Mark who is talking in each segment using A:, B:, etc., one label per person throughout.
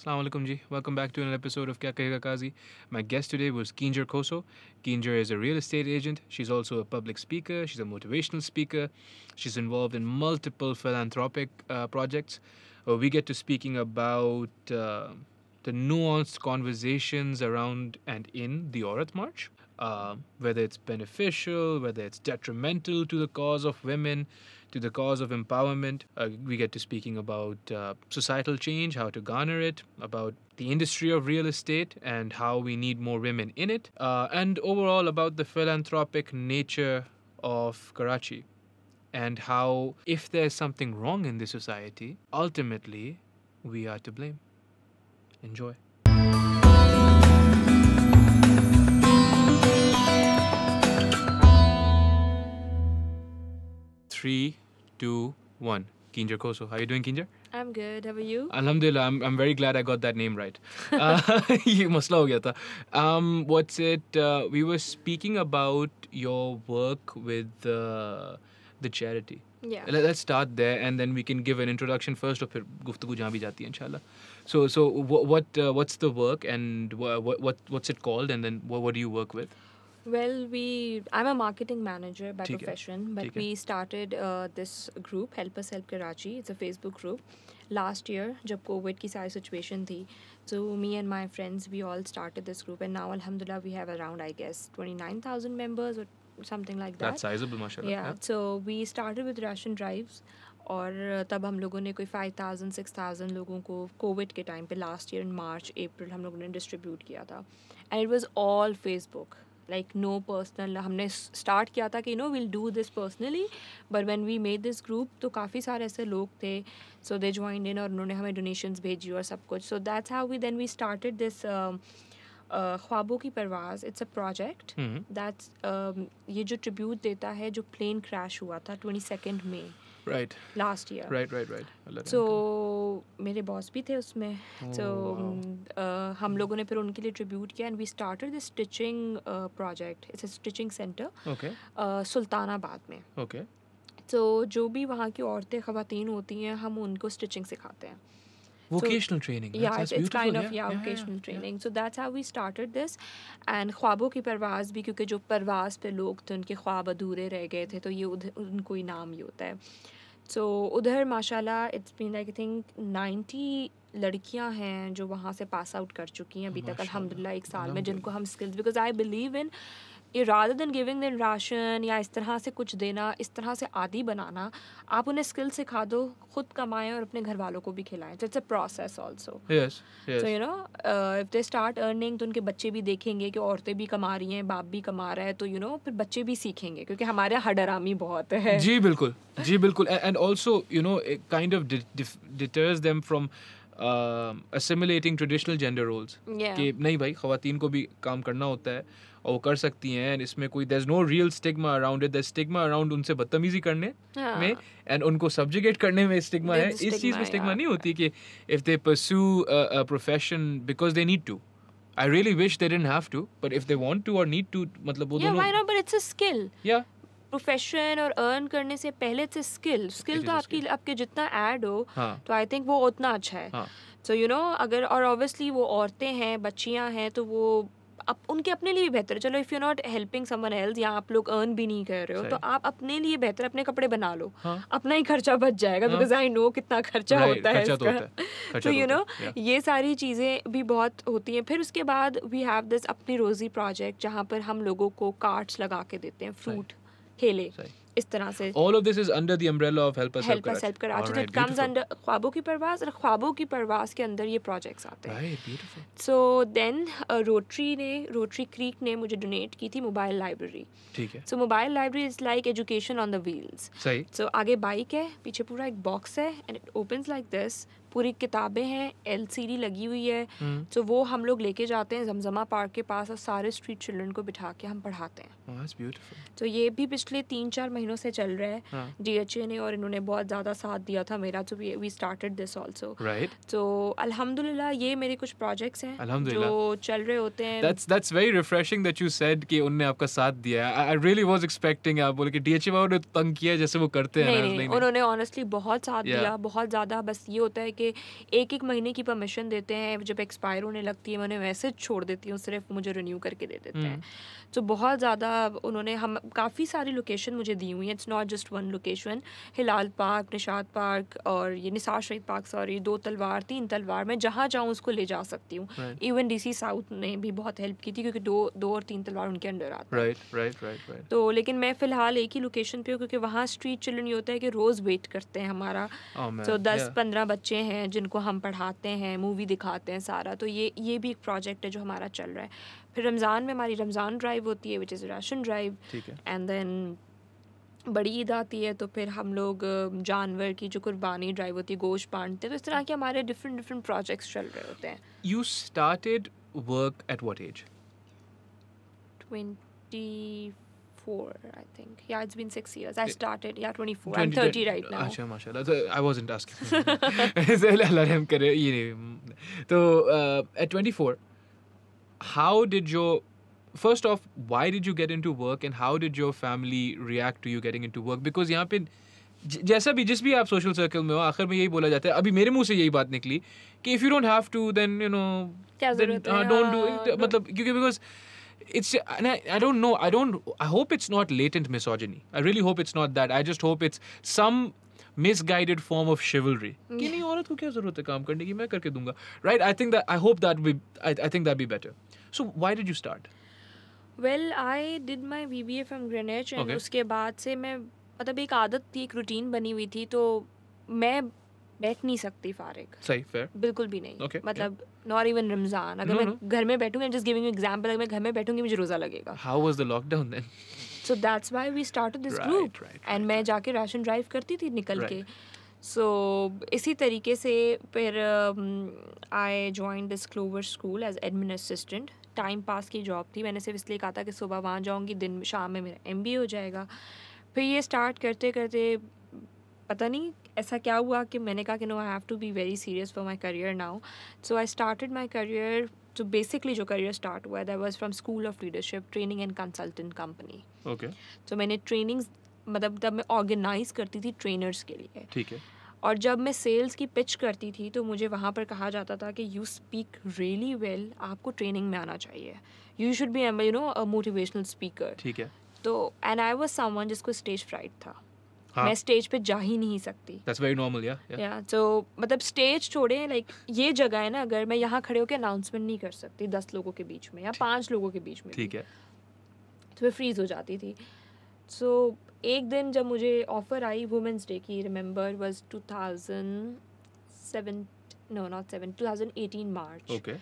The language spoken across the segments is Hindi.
A: Assalamualaikum ji. Welcome back to another episode of Kya Kahega Qazi. My guest today was Kinjer Koso. Kinjer is a real estate agent. She's also a public speaker. She's a motivational speaker. She's involved in multiple philanthropic uh, projects. Uh, we get to speaking about uh, the nuanced conversations around and in the Aurat March, uh, whether it's beneficial, whether it's detrimental to the cause of women, to the cause of empowerment. Uh, we get to speaking about uh, societal change, how to garner it, about the industry of real estate and how we need more women in it, uh, and overall about the philanthropic nature of Karachi and how, if there's something wrong in the society, ultimately we are to blame. Enjoy. Three two, one. Kinjar Koso. How are you doing, Kinjar?
B: I'm good. How are you?
A: Alhamdulillah. I'm, I'm very glad I got that name right. Uh, you must Um, what's it? Uh, we were speaking about your work with uh, the charity. Yeah. Let, us start there, and then we can give an introduction first, or फिर गुफ्तगू जहाँ jati, जाती So so what, what uh, what's the work and what, what what's it called, and then what do you work with?
B: Well, we I'm a marketing manager by profession, but we started uh, this group Help Us Help Karachi. It's a Facebook group. Last year, जब COVID की situation थी, so me and my friends we all started this group, and now Alhamdulillah we have around I guess twenty nine thousand members or something like that. That's
A: sizable, mashallah. Yeah,
B: so we started with Russian drives और uh, तब हम लोगों ने कोई फाइव थाउजेंड सिक्स थाउजेंड लोगों को कोविड के टाइम पे लास्ट ईयर इन मार्च अप्रैल हम लोगों ने डिस्ट्रीब्यूट किया था and it was all Facebook like no personal हमने स्टार्ट किया था कि no will do this personally but when we made this group तो काफ़ी सारे ऐसे लोग थे सो दे ज्वाइन इन और उन्होंने हमें डोनेशंस भेजी और सब कुछ so that's how we then we started this ख्वाबों की परवाज़ इट्स अ प्रोजेक्ट दैट्स ये जो ट्रिब्यूट देता है जो प्लेन क्रैश हुआ था twenty second May right last year right
A: right right
B: so मेरे बॉस भी थे उसमें तो हम लोगों ने फिर उनके लिए ट्रिब्यूट किया and we started this stitching project it's stitching centre Sultanabad में ओके तो जो भी वहाँ की औरतें ख़वातीन होती हैं हम उनको स्टिचिंग सिखाते हैं
A: vocational so, training right? yeah so it's, it's kind of yeah, yeah yeah vocational
B: yeah, training yeah. so that's how we started this and ख्वाबों की परवाज़ भी क्योंकि जो परवाज़ पे लोग थे उनके ख्वाब अधूरे रह गए थे तो ये उधर उनको इनाम ही होता है सो so, उधर माशाल्लाह it's been I think ninety लड़कियां हैं जो वहाँ से पास आउट कर चुकी हैं अभी तक अलहमदिल्ला एक साल में जिनको हम skills because I believe in ये rather than giving them ration या इस तरह से कुछ देना इस तरह से आदि बनाना आप उन्हें स्किल सिखा दो खुद कमाएं और अपने घर वालों को भी खिलाएं it's a process also
C: yes so you
B: know if they start earning तो उनके बच्चे भी देखेंगे कि औरतें भी कमा रही हैं बाप भी कमा रहा है तो यू you नो know, फिर बच्चे भी सीखेंगे क्योंकि हमारे यहाँ हडरामी बहुत है जी
A: बिल्कुल जी बिल्कुल and also you know kind of deters them from assimilating traditional gender roles कि नहीं भाई खातन को भी काम करना होता है और वो कर सकती हैं एंड इसमें कोई there no real stigma around it stigma around उनसे बदतमीजी करने हाँ. में एंड उनको सब्जिगेट करने में स्टिग्मा है इस चीज़ में स्टिग्मा नहीं होती कि if they pursue profession because they need to I really wish they didn't have to, but if they want to or need to,
C: मतलब वो दोनों. Yeah, why not?
B: But it's a skill. Yeah. Profession और अर्न करने से पहले इट्स स्किल स्किल तो आपकी आपके जितना ऐड हो हाँ. तो आई थिंक वो उतना अच्छा है सो यू नो अगर और ऑब्वियसली वो औरतें हैं बच्चियां हैं तो वो अप, उनके अपने लिए भी बेहतर है चलो if you not helping someone else या आप लोग अर्न भी नहीं कर रहे हो तो आप अपने लिए बेहतर अपने कपड़े बना लो हाँ? अपना ही खर्चा बच जाएगा बिकॉज आई नो कितना खर्चा होता है तो यू नो तो तो ये सारी चीज़ें भी बहुत होती हैं फिर उसके बाद वी हैव दिस अपनी रोज़ी प्रोजेक्ट जहाँ पर हम लोगों को कार्ड्स लगा के देते हैं फ्रूट खेले इस तरह से
A: all of this is under the umbrella of help us help us help Karachi तो इट कम्स अंडर
B: ख्वाबों की परवाज और ख्वाबों की परवाज के अंदर ये प्रोजेक्ट्स आते
C: हैं ब्यूटीफुल
B: सो देन रोटरी ने रोटरी क्रीक ने मुझे डोनेट की थी मोबाइल लाइब्रेरी ठीक है so mobile library is like education on the wheels सही सो आगे बाइक है पीछे पूरा एक बॉक्स है and it opens like this पूरी किताबें हैं एल लगी हुई है हम्म। तो वो हम लोग लेके जाते हैं जमजमा पार्क के पास और सारे स्ट्रीट चिल्ड्रन को बिठा के हम पढ़ाते हैं तो ये भी पिछले तीन चार महीनों से चल रहा है डी एच ए ने और इन्होंने बहुत ज़्यादा साथ दिया था मेरा तो वी स्टार्टेड दिस ऑल्सो तो अल्हम्दुलिल्लाह ये मेरे कुछ प्रोजेक्ट्स हैं जो चल रहे होते हैं that's,
A: that's very refreshing that you said कि उनने आपका साथ दिया I, I really was expecting आप बोले कि डीएचए वालों ने तंग किया जैसे वो करते हैं नहीं, नहीं,
B: उन्होंने ऑनेस्टली बहुत साथ yeah. दिया बहुत ज़्यादा बस ये होता है कि के एक एक महीने की परमिशन देते हैं जब एक्सपायर होने लगती है मैं उन्हें मैसेज छोड़ देती हूँ सिर्फ मुझे रिन्यू करके दे देते हैं हम्म। तो बहुत ज़्यादा उन्होंने हम काफ़ी सारी लोकेशन मुझे दी हुई हैं it's not just one location Hilal park Nishat park और ये निसार शहीद पार्क सॉरी दो तलवार तीन तलवार मैं जहाँ जाऊँ उसको ले जा सकती हूँ इवन डी सी साउथ ने भी बहुत हेल्प की थी क्योंकि दो दो और तीन तलवार उनके अंडर आते
A: राइट राइट राइट तो
B: लेकिन मैं फ़िलहाल एक ही लोकेशन पे हूँ क्योंकि वहाँ स्ट्रीट चिल्ड्रन ये होता है कि रोज़ वेट करते हैं हमारा तो दस पंद्रह बच्चे हैं हैं जिनको हम पढ़ाते हैं मूवी दिखाते हैं सारा तो ये ये भी एक प्रोजेक्ट है जो हमारा चल रहा है फिर रमज़ान में हमारी रमज़ान ड्राइव होती है which is ration drive and then बड़ी ईद आती है तो फिर हम लोग जानवर की जो कुर्बानी ड्राइव होती है गोश्त बांटते हैं तो इस तरह के हमारे डिफरेंट डिफरेंट प्रोजेक्ट्स चल रहे होते हैं
A: you started work at what age
B: twenty 24 i think yeah it's been six years i started yeah 24 20, i'm 30 right now अच्छा
A: माशाल्लाह So i wasn't asking so अल्लाह रहम करे ये नहीं at 24 how did your first off why did you get into work and how did your family react to you getting into work because यहाँ पे जैसा भी जिस भी आप सोशल सर्कल में हो आखिर में यही बोला जाता है अभी मेरे मुंह से यही बात निकली कि if you don't have to then you know
B: don't do मतलब
A: क्योंकि because it's and I, I don't know i don't i hope it's not latent misogyny i really hope it's not that i just hope it's some misguided form of chivalry mm. कि नहीं औरत क्या जरूरत है काम करने की मैं करके दूंगा right I think that I hope that we I, I think that'd be better so why did you start
B: well I did my BBA from Greenwich and okay. उसके बाद से मैं मतलब एक आदत थी एक रूटीन बनी हुई थी तो मैं बैठ नहीं सकती फारिग सही फेयर बिल्कुल भी नहीं okay, मतलब नॉट इवन रमजान अगर मैं mm-hmm। घर में बैठूंगी जस्ट गिविंग यू एग्जांपल अगर मैं घर में बैठूंगी मुझे रोजा लगेगा
A: how was the lockdown then
B: so that's why we started this group and मैं जाके राशन ड्राइव करती थी निकल right. के सो so, इसी तरीके से फिर I join this clover school as admin assistant time pass की जॉब थी मैंने सिर्फ इसलिए कहा था कि सुबह वहाँ जाऊँगी दिन शाम में मेरा एम हो जाएगा फिर ये स्टार्ट करते करते पता नहीं ऐसा क्या हुआ कि मैंने कहा कि no I have to be very serious for my career now so I started my career जो बेसिकली जो करियर स्टार्ट हुआ that was from school of leadership training and consultant company okay तो मैंने ट्रेनिंग्स मतलब तब मैं ऑर्गेनाइज करती थी ट्रेनर्स के लिए ठीक है और जब मैं सेल्स की पिच करती थी तो मुझे वहाँ पर कहा जाता था कि यू स्पीक रियली वेल आपको ट्रेनिंग में आना चाहिए you should be you know motivational speaker ठीक है तो एंड आई वॉज समवन जिसको स्टेज फ्राइट था हाँ. मैं स्टेज पे जा ही नहीं सकती
A: दैट्स वेरी नॉर्मल या या
B: सो मतलब स्टेज छोड़े लाइक like, ये जगह है ना अगर मैं यहाँ खड़े होकर अनाउंसमेंट नहीं कर सकती दस लोगों के बीच में या पांच लोगों के बीच में ठीक है तो मैं फ्रीज हो जाती थी सो so, एक दिन जब मुझे ऑफ़र आई वुमेंस डे की remember was 2007 no not seven 2018 March okay okay.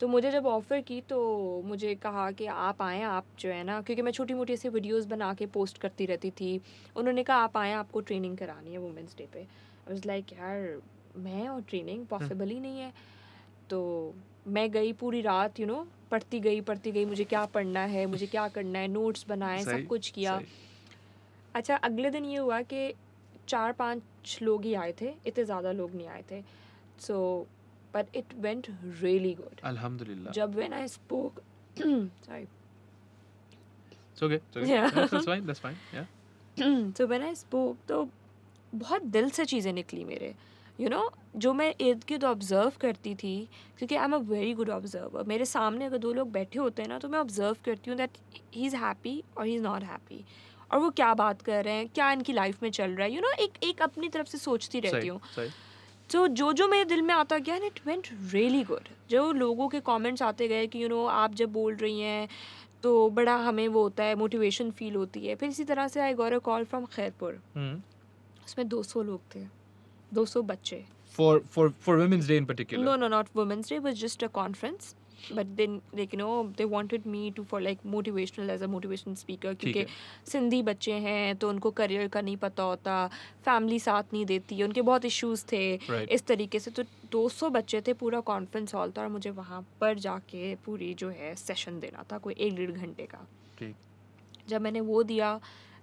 B: तो मुझे जब ऑफ़र की तो मुझे कहा कि आप आएँ आप जो है ना क्योंकि मैं छोटी मोटी ऐसी वीडियोस बना के पोस्ट करती रहती थी उन्होंने कहा आप आएँ आपको ट्रेनिंग करानी है वुमेंस डे पे आई वाज लाइक यार मैं और ट्रेनिंग हम्म। पॉसिबल ही नहीं है तो मैं गई पूरी रात यू you नो know, पढ़ती गई पढ़ती गई मुझे क्या पढ़ना है मुझे क्या करना है नोट्स बनाए सब कुछ किया अच्छा अगले दिन ये हुआ कि चार पाँच लोग ही आए थे इतने ज़्यादा लोग नहीं आए थे सो so, but it went really good.
A: Alhamdulillah. Jab
B: when I spoke, sorry.
A: It's okay. It's okay. Yeah. No, that's fine. That's fine.
B: Yeah. so when I spoke, तो बहुत दिल से चीज़ें निकली मेरे यू you नो know, जो मैं इर्द गिर्द ऑब्जर्व करती थी क्योंकि I am a very good observer मेरे सामने अगर दो लोग बैठे होते हैं ना तो मैं ऑब्जर्व करती हूँ दैट ही इज़ हैप्पी और ही इज़ नॉट हैप्पी और वो क्या बात कर रहे हैं क्या इनकी लाइफ में चल रहा है यू you नो know, एक एक अपनी तरफ से सोचती रहती हूँ तो जो जो मेरे दिल में आता गया इट वेंट रियली गुड जो लोगों के कमेंट्स आते गए कि यू you नो know, आप जब बोल रही हैं तो बड़ा हमें वो होता है मोटिवेशन फील होती है फिर इसी तरह से आई गोर अ कॉल फ्रॉम खैरपुर उसमें 200 लोग थे 200 बच्चे
A: for for for women's day in particular no
B: no not women's day it was just a conference but then like no they wanted me to for like motivational as a motivation speaker क्योंकि सिंधी बच्चे हैं तो उनको करियर का नहीं पता होता फैमिली साथ नहीं देती उनके बहुत इश्यूज़ थे right. इस तरीके से तो 200 बच्चे थे पूरा कॉन्फ्रेंस हॉल था और मुझे वहाँ पर जाके पूरी जो है सेशन देना था कोई एक डेढ़ घंटे का ठीक जब मैंने वो दिया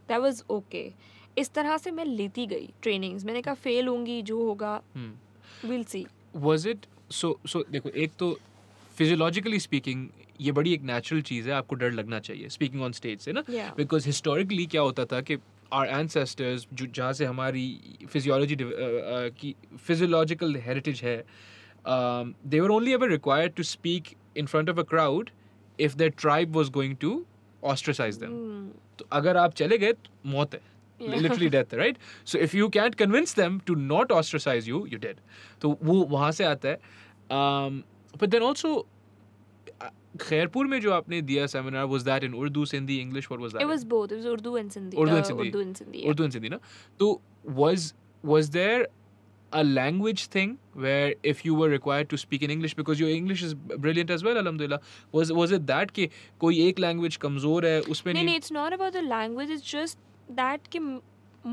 B: दैट वॉज ओके इस तरह से मैं लेती गई ट्रेनिंग्स मैंने कहा फेल होंगी जो होगा will see
A: was it so so देखो एक तो फिजियोलॉजिकली स्पीकिंग ये बड़ी एक नेचुरल चीज़ है आपको डर लगना चाहिए स्पीकिंग ऑन स्टेज से ना बिकॉज हिस्टोरिकली क्या होता था कि आर एनसेस्टर्स जो जहाँ से हमारी फिजियोलॉजी की फिजियोलॉजिकल हेरिटेज है they were only ever required to speak in front of a crowd if the tribe was going to ostracise them तो अगर आप चले गए तो मौत है literally death right so if you can't convince them to not ostracise you you dead तो वो वहाँ से आता है um, But then also, uh, Khairpur mein jo aapne diya seminar was that in Urdu, Sindhi, English? What was that? It in? was
B: both. It was Urdu and Sindhi. Urdu and uh, Sindhi. Uh, Urdu and Sindhi. Yeah. Urdu
A: and Sindhi. Na? So was was there a language thing where if you were required to speak in English because your English is brilliant as well, alhamdulillah. Was was it that कि कोई एक language कमजोर है
C: उसमें नहीं नहीं
B: it's not about the language it's just that कि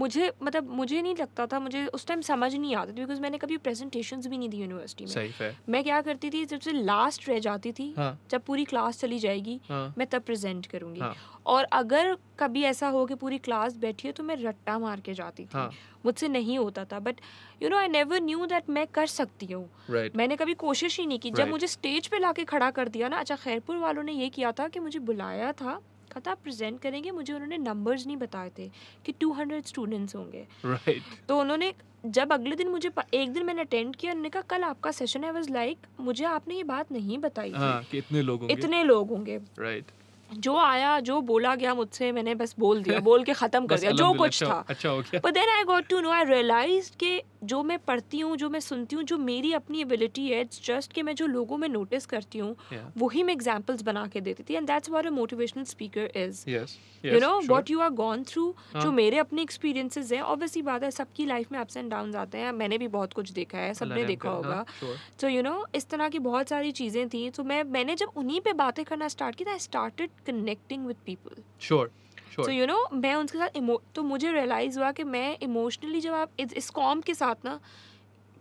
B: मुझे मतलब मुझे नहीं लगता था मुझे उस टाइम समझ नहीं आता बिकॉज मैंने कभी प्रेजेंटेशन भी नहीं दी यूनिवर्सिटी में मैं क्या करती थी जब से लास्ट रह जाती थी हाँ. जब पूरी क्लास चली जाएगी हाँ. मैं तब प्रेजेंट करूंगी हाँ. और अगर कभी ऐसा हो कि पूरी क्लास बैठी है तो मैं रट्टा मार के जाती थी हाँ। मुझसे नहीं होता था but you know I never knew that मैं कर सकती हूँ right. मैंने कभी कोशिश ही नहीं की right. जब मुझे स्टेज पे लाके खड़ा कर दिया ना अच्छा खैरपुर वालों ने ये किया था कि मुझे बुलाया था था आप प्रेजेंट करेंगे मुझे उन्होंने नंबर्स नहीं बताए थे कि 200 स्टूडेंट्स होंगे right. तो उन्होंने जब अगले दिन मुझे एक दिन मैंने अटेंड किया उन्होंने कहा कल आपका सेशन है वाज लाइक मुझे आपने ये बात नहीं बताई थी हाँ,
A: कि इतने लोग होंगे इतने लोग होंगे राइट right.
B: जो आया जो बोला गया मुझसे मैंने बस बोल दिया बोल के ख़त्म कर दिया जो कुछ अच्छा था but then I got to know I realise के जो मैं पढ़ती हूँ जो मैं सुनती हूँ जो मेरी अपनी एबिलिटी है इट्स जस्ट कि मैं जो लोगों में नोटिस करती हूँ yeah. वही मैं एग्जाम्पल्स बना के देती थी and that's what a motivational speaker is
C: you know what
B: you are gone through जो हाँ। मेरे अपने एक्सपीरियंसेस हैं ऑब्वियसली बात है सबकी लाइफ में अप्स एंड डाउन आते हैं मैंने भी बहुत कुछ देखा है सबने देखा हाँ, होगा तो यू नो इस तरह की बहुत सारी चीज़ें थी तो मैं मैंने जब उन्हीं पर बातें करना स्टार्ट की था I started connecting with people
A: sure तो यू
B: नो मैं उनके साथ इमो तो मुझे रियलाइज़ हुआ कि मैं इमोशनली जब आप इस कॉम के साथ ना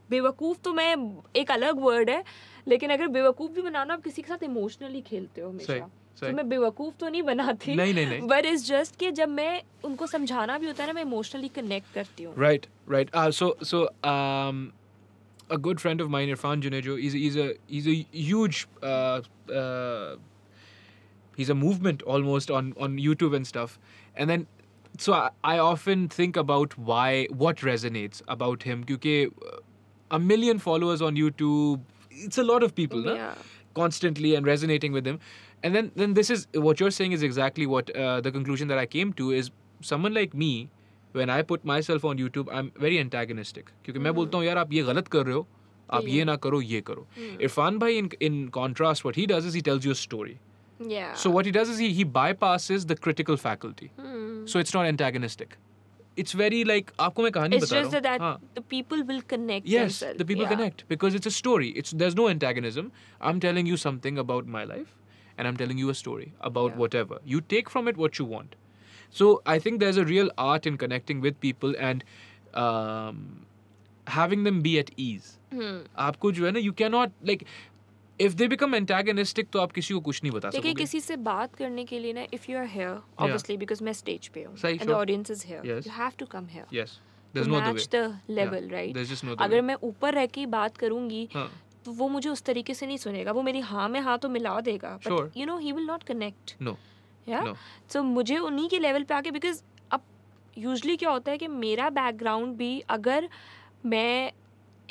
B: बेवकूफ़ तो मैं एक अलग वर्ड है लेकिन अगर बेवकूफ़ भी बनाना आप किसी के साथ इमोशनली खेलते हो हमेशा तो मैं बेवकूफ़ तो नहीं बनाती नहीं नहीं नहीं बट इज जस्ट कि जब मैं उनको समझाना भी होता है ना मैं इमोशनली कनेक्ट करती हूँ
A: right right so so a good friend of mine Irfan Junejo, he's, is a he's a uh, uh, he's a movement almost on on youtube and stuff and then so I, I often think about why what resonates about him because uh, a million followers on youtube it's a lot of people yeah. na? constantly and resonating with him and then then this is what you're saying is exactly what uh, the conclusion that i came to is someone like me when i put myself on youtube i'm very antagonistic because mm. main hmm. bolta hu yaar aap ye galat kar rahe ho आप ये ना करो ये करो इरफान भाई in in contrast what he does is he tells you a story yeah. So what he does is he, he bypasses the critical faculty.
B: Hmm. So
A: it's not antagonistic. It's very like आपको मैं it's just that
B: the people will connect yes themselves. the people yeah. connect
A: because it's a story it's there's no antagonism I'm telling you something about my life and I'm telling you a story about yeah. whatever you take from it what you want so I think there's a real art in connecting with people and um, having them be at ease. Hmm. आपको जो है ना इफ दे बिकम एंटागनिस्टिक तो आप किसी को कुछ नहीं बता सकते किसी
B: से बात करने के लिए ना if you are here obviously because मैं स्टेज पे हूं and the audience is here you have to come here yes there is no other way level right अगर मैं ऊपर रह के बात करूंगी हाँ. तो वो मुझे उस तरीके से नहीं सुनेगा वो मेरी हाँ में हाँ तो मिला देगा but you know he will not connect no yeah so मुझे उन्हीं के लेवल पे आके बिकॉज अब यूजली क्या होता है कि मेरा बैकग्राउंड भी अगर मैं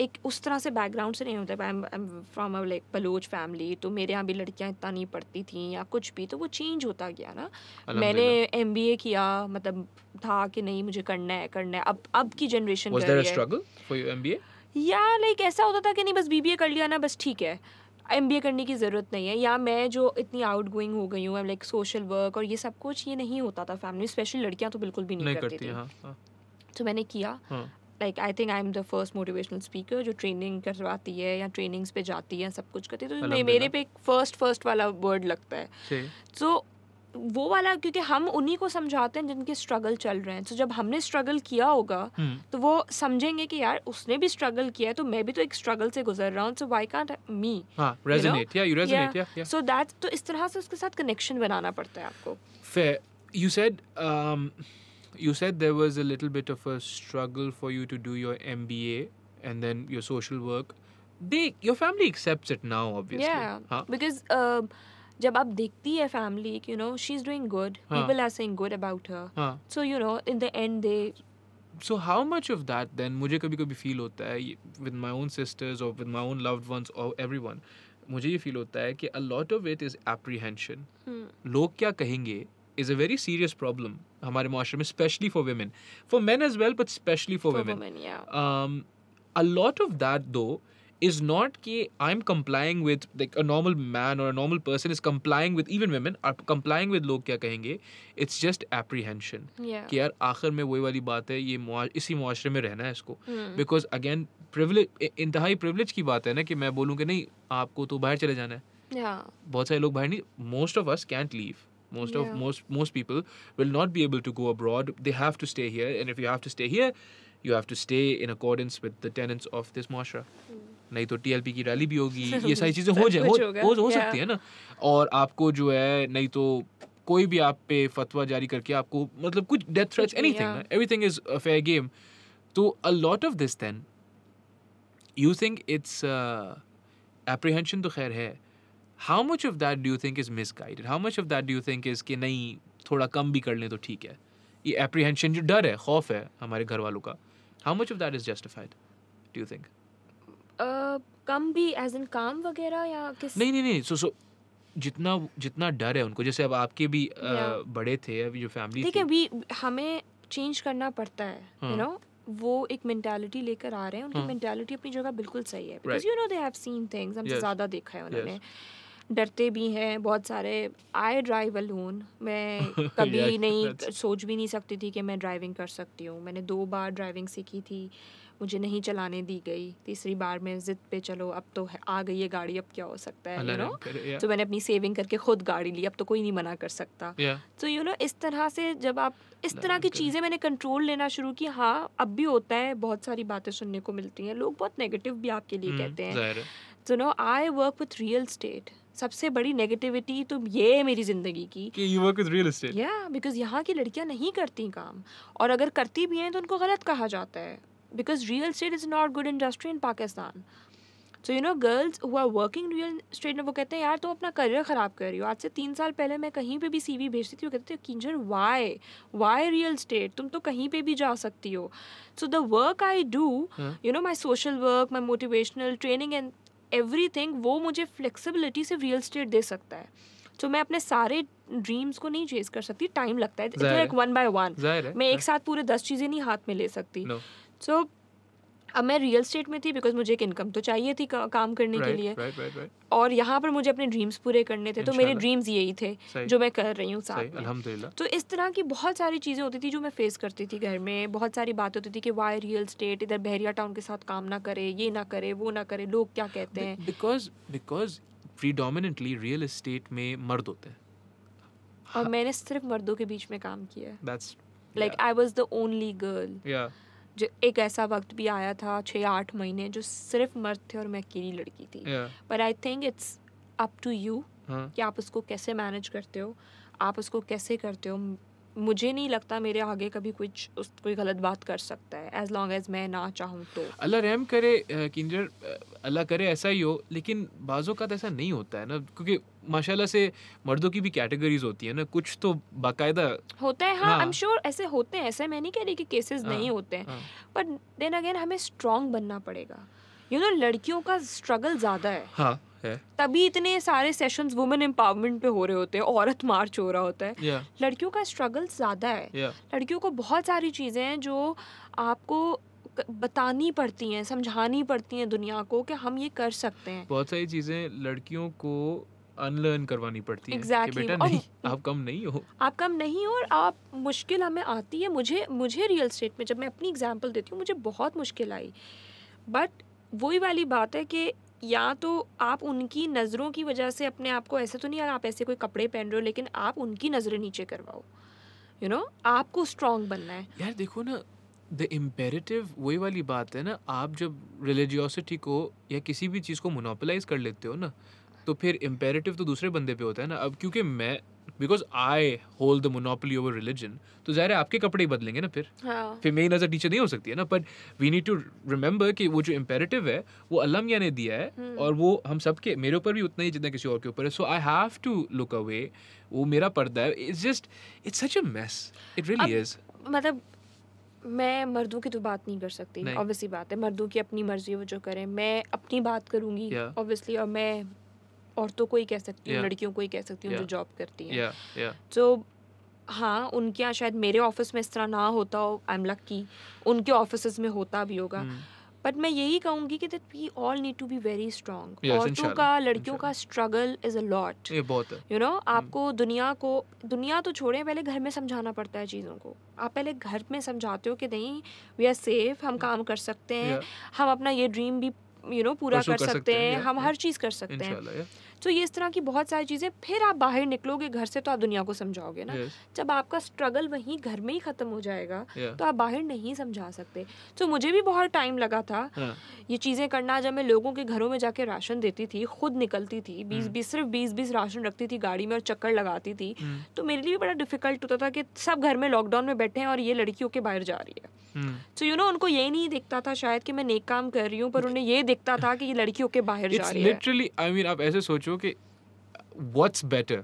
B: एक उस तरह से बैकग्राउंड से नहीं होता I am from a like Baloch family तो मेरे यहाँ भी लड़कियाँ इतना नहीं पढ़ती थी या कुछ भी तो वो चेंज होता गया ना मैंने एम बी ए किया मतलब था कि नहीं मुझे करना है करना है अब अब की जनरेशन या लाइक ऐसा होता था कि नहीं बस बीबीए कर लिया ना बस ठीक है एम बी ए करने की ज़रूरत नहीं है या मैं जो इतनी आउट गोइंग हो गई हूँ लाइक सोशल वर्क और ये सब कुछ ये नहीं होता था फैमिली स्पेशली लड़कियाँ तो बिल्कुल भी नहीं, नहीं करती, करती थी हाँ, हाँ. तो मैंने किया हाँ. Like I think I am the first motivational speaker जो ट्रेनिंग करवाती है या ट्रेनिंग्स पे जाती है सब कुछ करती है तो मेरे पे एक फर्स्ट फर्स्ट वाला वर्ड लगता है सो so, वो वाला क्योंकि हम उन्हीं को समझाते हैं जिनके स्ट्रगल चल रहे हैं तो so, जब हमने स्ट्रगल किया होगा hmm. तो वो समझेंगे कि यार उसने भी स्ट्रगल किया है तो मैं भी तो एक स्ट्रगल से गुजर रहा हूँ so why can't me so that तो इस तरह से उसके साथ कनेक्शन बनाना पड़ता है आपको
A: fair you said you said there was a little bit of a struggle for you to do your MBA and then your social work. They, your family accepts it now, obviously. Yeah, huh? because
B: uh, जब आप देखती है family you know she is doing good people are saying good about her so you know in the end they
A: so how much of that then मुझे कभी कभी फील होता है विद माई ओन सिस्टर्स और with my own loved ones और एवरी मुझे ये फील होता है कि a lot of it is apprehension लोग क्या कहेंगे is a very serious problem हमारे माशरे में specially for women for men as well but specially for women a lot of that though is not कि I'm complying with like a normal man or a normal person is complying with even women are complying with लोग क्या कहेंगे it's just apprehension yeah. कि यार आखिर में वही वाली बात है ये इसी मुआरे में रहना है इसको बिकॉज अगेन प्रिवलेज इंतहाई प्रिवलेज की बात है ना कि मैं बोलूँ कि नहीं आपको तो बाहर चले जाना है yeah. बहुत सारे लोग बाहर नहीं most of us can't leave most yeah. of most most people will not be able to go abroad they have to stay here and if you have to stay here you have to stay in accordance with the tenets of this muashra mm. नहीं तो टीएलपी की रैली भी होगी ये सारी चीज़ें हो जाए हो, हो, हो yeah. सकती है ना और आपको जो है नहीं तो कोई भी आप पे फतवा जारी करके आपको मतलब कुछ death threats anything everything is a fair game तो a lot of this then you think it's apprehension तो खैर है how much of that do you think is misguided how much of that do you think is कि नहीं थोड़ा कम भी कर लें तो ठीक है ये अप्रीहेंशन जो डर है खौफ है हमारे घर वालों का how much of that is justified do you think
B: कम भी एज इन काम वगैरह या किस नहीं
A: नहीं नहीं सो सो जितना जितना डर है उनको जैसे अब आपके भी yeah. uh, बड़े थे अभी जो फैमिली ठीक है
B: भी हमें चेंज करना पड़ता है यू नो हाँ। वो एक मेंटालिटी लेकर आ रहे हैं उनकी मेंटालिटी हाँ। अपनी जगह बिल्कुल सही है because you know they have seen things हमसे ज़्यादा देखा है उन्होंने yes. डरते भी हैं बहुत सारे आई ड्राइव अलोन मैं कभी yeah, नहीं सोच भी नहीं सकती थी कि मैं ड्राइविंग कर सकती हूँ मैंने दो बार ड्राइविंग सीखी थी मुझे नहीं चलाने दी गई तीसरी बार मैं जिद पे चलो अब तो आ गई है गाड़ी अब क्या हो सकता है यू नो तो मैंने अपनी सेविंग करके खुद गाड़ी ली अब तो कोई नहीं मना कर सकता तो यू नो इस तरह से जब आप इस तरह की चीज़ें मैंने कंट्रोल लेना शुरू की हाँ अब भी होता है बहुत सारी बातें सुनने को मिलती हैं लोग बहुत नेगेटिव भी आपके लिए हम्म, कहते हैं so no I work with real estate सबसे बड़ी नेगेटिविटी तो ये है मेरी ज़िंदगी की
A: कि यू वर्क रियल एस्टेट या
B: बिकॉज यहाँ की लड़कियाँ नहीं करती काम और अगर करती भी हैं तो उनको गलत कहा जाता है because real estate is not good industry in Pakistan so you know girls who are working real estate में वो कहते हैं यार तुम तो अपना करियर ख़राब कर रही हो आज से तीन साल पहले मैं कहीं पे भी सीवी भेजती थी वो कहते थे किंजर वाई वाई रियल स्टेट तुम तो कहीं पे भी जा सकती हो so the work I do you know my social work my motivational training and every thing वो मुझे फ्लेक्सिबिलिटी से रियल स्टेट दे सकता है तो मैं अपने सारे ड्रीम्स को नहीं चेज कर सकती टाइम लगता है वन बाय वन मैं एक हाँ। साथ पूरे दस चीज़ें नहीं हाथ में ले सकती सो no. so, अब मैं रियल स्टेट में थी बिकॉज मुझे एक इनकम तो चाहिए थी का, काम करने right, के लिए right, right, right. और यहाँ पर मुझे अपने ड्रीम्स पूरे करने थे तो मेरे ड्रीम्स यही थे जो मैं कर रही हूँ साथ में तो इस तरह की बहुत सारी चीज़ें होती थी जो मैं फेस करती थी घर में बहुत सारी बात होती थी कि वाई रियल स्टेट इधर बहरिया टाउन के साथ काम ना करे ये ना करे वो ना करे लोग क्या कहते हैं
A: because because predominantly real estate में मर्द होते हैं
B: और मैंने सिर्फ मर्दों के बीच में काम किया
C: है like
B: I was the only girl जो एक ऐसा वक्त भी आया था छः आठ महीने जो सिर्फ मर्द थे और मैं अकेली लड़की थी पर I think it's up to you कि आप उसको कैसे मैनेज करते हो आप उसको कैसे करते हो मुझे नहीं लगता मेरे आगे कभी कुछ उस कोई गलत बात कर सकता है एज लॉन्ग एज मैं ना चाहूँ तो
A: अल्लाह रहम करे किंजर अल्लाह करे ऐसा ही हो लेकिन का तो ऐसा नहीं होता है ना क्योंकि माशाल्लाह से मर्दों की भी कैटेगरीज होती है ना कुछ तो बाकायदा
B: होता है हाँ आई एम श्योर ऐसे होते हैं ऐसे मैं नहीं कह रही कि केसेस हाँ, नहीं होते हैं बट देन अगेन हमें स्ट्रॉन्ग बनना पड़ेगा यू you नो know, लड़कियों का स्ट्रगल ज़्यादा है
A: हाँ है
B: तभी इतने सारे सेशंस वुमेन एम्पावरमेंट पे हो रहे होते हैं औरत मार्च हो रहा होता है yeah. लड़कियों का स्ट्रगल ज़्यादा है yeah. लड़कियों को बहुत सारी चीज़ें हैं जो आपको बतानी पड़ती हैं समझानी पड़ती हैं दुनिया को कि हम ये कर सकते हैं
A: बहुत सारी चीज़ें लड़कियों को अनलर्न करवानी पड़ती exactly. है कि बेटा नहीं आप कम नहीं हो
B: आप कम नहीं हो और आप मुश्किल हमें आती है मुझे मुझे रियल स्टेट में जब मैं अपनी एग्जांपल देती हूँ मुझे बहुत मुश्किल आई बट वही वाली बात है कि या तो आप उनकी नज़रों की वजह से अपने आप को ऐसे तो नहीं आप ऐसे कोई कपड़े पहन रहे हो लेकिन आप उनकी नज़रें नीचे करवाओ यू you नो know, आपको स्ट्रांग बनना है यार देखो ना
A: द इम्पेरेटिव वही वाली बात है ना आप जब रिलीजियोसिटी को या किसी भी चीज़ को मोनोपलाइज कर लेते हो ना तो फिर इम्पेरेटिव तो दूसरे बंदे पे होता है ना अब क्योंकि मैं because I hold the monopoly over religion तो ज़ाहिर आपके कपड़े ही बदलेंगे ना फिर हाँ. फिर मेरी नज़र टीचर नहीं हो सकती है ना but we need to remember कि वो जो इम्पेरेटिव है वो अलमिया ने दिया है hmm. और वो हम सब के मेरे ऊपर भी उतना ही जितना किसी और के ऊपर है so I have to look away वो मेरा पर्दा है it's just it's such a mess it really is
B: मतलब मैं मर्दों की तो बात नहीं कर सकती ऑब्वियसली बात है मर्दों की अपनी मर्जी वो जो करें मैं अपनी बात करूंगी ऑब्वियसली yeah. और मैं औरतों को ही कह सकती हूँ yeah. लड़कियों को ही कह सकती हूँ yeah. जो जॉब करती
C: हैं
B: तो हाँ उनके यहाँ शायद मेरे ऑफिस में इस तरह ना होता हो आई एम लक्की उनके ऑफिस में होता भी होगा बट hmm. मैं यही कहूंगी कि that we all need to be very strong औरतों का लड़कियों का struggle is a lot
C: you
B: know आपको दुनिया को दुनिया तो छोड़े पहले घर में समझाना पड़ता है चीज़ों को आप पहले घर में समझाते हो कि नहीं वी आर सेफ हम hmm. काम कर सकते हैं हम अपना ये ड्रीम भी यू नो पूरा तो कर सकते हैं हम हाँ। हर चीज़ कर सकते हैं तो ये इस तरह की बहुत सारी चीज़ें फिर आप बाहर निकलोगे घर से तो आप दुनिया को समझाओगे ना yes. जब आपका स्ट्रगल वहीं घर में ही ख़त्म हो जाएगा yeah. तो आप बाहर नहीं समझा सकते तो मुझे भी बहुत टाइम लगा था yeah. हाँ। ये चीज़ें करना जब मैं लोगों के घरों में जाके राशन देती थी खुद निकलती थी बीस hmm. बीस सिर्फ बीस बीस राशन रखती थी गाड़ी में और चक्कर लगाती थी hmm. तो मेरे लिए बड़ा डिफिकल्ट होता था कि सब घर में लॉकडाउन में बैठे हैं और ये लड़कियों के बाहर जा रही है तो यू नो उनको ये नहीं दिखता था शायद कि मैं नेक काम कर रही हूँ पर उन्हें ये दिखता था कि ये लड़की होके बाहर जा रही है
A: लिटरली आई मीन आप ऐसे सोचो सोचो कि what's better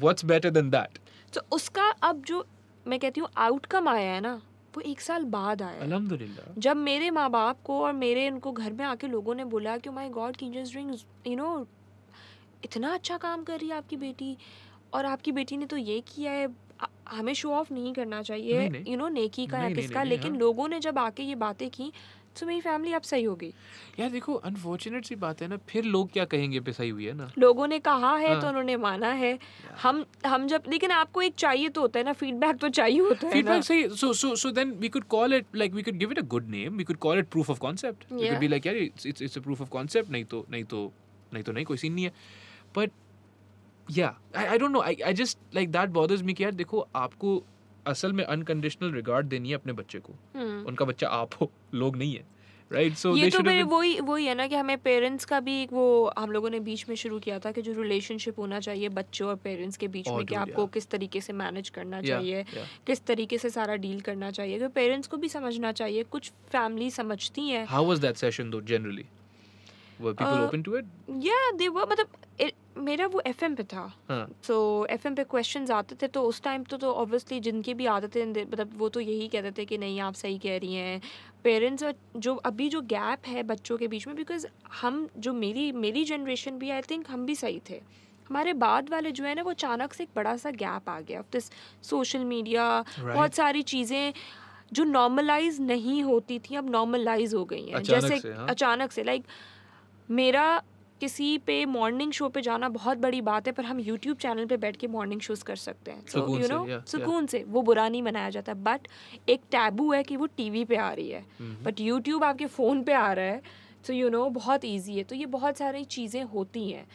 A: what's better than that
B: तो उसका अब जो मैं कहती हूँ आउटकम आया है ना वो एक साल बाद आया अलहमदुलिल्लाह जब मेरे माँ बाप को और मेरे उनको घर में आके लोगों ने बोला कि माई गॉड की जस्ट ड्रिंग यू नो इतना अच्छा काम कर रही है आपकी बेटी और आपकी बेटी ने तो ये किया है हमें शो ऑफ नहीं करना चाहिए यू नो you know, नेकी का या किसका लेकिन हाँ। लोगों ने जब आके ये बातें की तो मेरी फैमिली अब सही होगी
A: यार देखो अनफॉर्चुनेट सी बात है ना फिर लोग क्या कहेंगे पे सही हुई है ना
B: लोगों ने कहा है तो हाँ। तो उन्होंने माना है हम हम जब लेकिन आपको एक चाहिए तो होता है ना फीडबैक तो चाहिए होता है फीडबैक सही
A: so so so then we could call it like we could give it a good name we could call it proof of concept we could be like यार it's it's a proof of concept नहीं तो नहीं तो नहीं तो नहीं कोई सीन नहीं है but yeah I don't know I I just like that bothers me कि यार देखो आपको असल में अनकंडीशनल रिगार्ड देनी है अपने बच्चे को
B: hmm. उनका
A: बच्चा आप हो लोग नहीं है राइट सो ये तो फिर
B: वही वही है ना कि हमें पेरेंट्स का भी एक वो हम लोगों ने बीच में शुरू किया था कि जो रिलेशनशिप होना चाहिए बच्चों और पेरेंट्स के बीच में कि आपको किस तरीके से मैनेज करना चाहिए किस तरीके से सारा डील करना चाहिए तो पेरेंट्स को भी समझना चाहिए कुछ फैमिली समझती हैं
A: how was that session though generally were people uh, open to
B: it yeah they मतलब मेरा वो एफ पे था सो हाँ। एफ पे क्वेश्चंस आते थे तो उस टाइम तो तो ऑब्वियसली जिनके भी थे मतलब वो तो यही कहते थे कि नहीं आप सही कह रही हैं पेरेंट्स और जो अभी जो गैप है बच्चों के बीच में बिकॉज हम जो मेरी मेरी जनरेशन भी आई थिंक हम भी सही थे हमारे बाद वाले जो है ना वो अचानक से एक बड़ा सा गैप आ गया दिस सोशल मीडिया बहुत सारी चीज़ें जो नॉर्मलाइज नहीं होती थी अब नॉर्मलाइज हो गई हैं जैसे हाँ। अचानक से लाइक मेरा किसी पे मॉर्निंग शो पे जाना बहुत बड़ी बात है पर हम यूट्यूब चैनल पे बैठ के मॉर्निंग शोज कर सकते हैं सो यू नो सुकून से वो बुरा नहीं मनाया जाता बट एक टैबू है कि वो टीवी पे आ रही है बट हम्म। यूट्यूब आपके फ़ोन पे आ रहा है सो यू नो बहुत ईजी है तो ये बहुत सारी चीज़ें होती हैं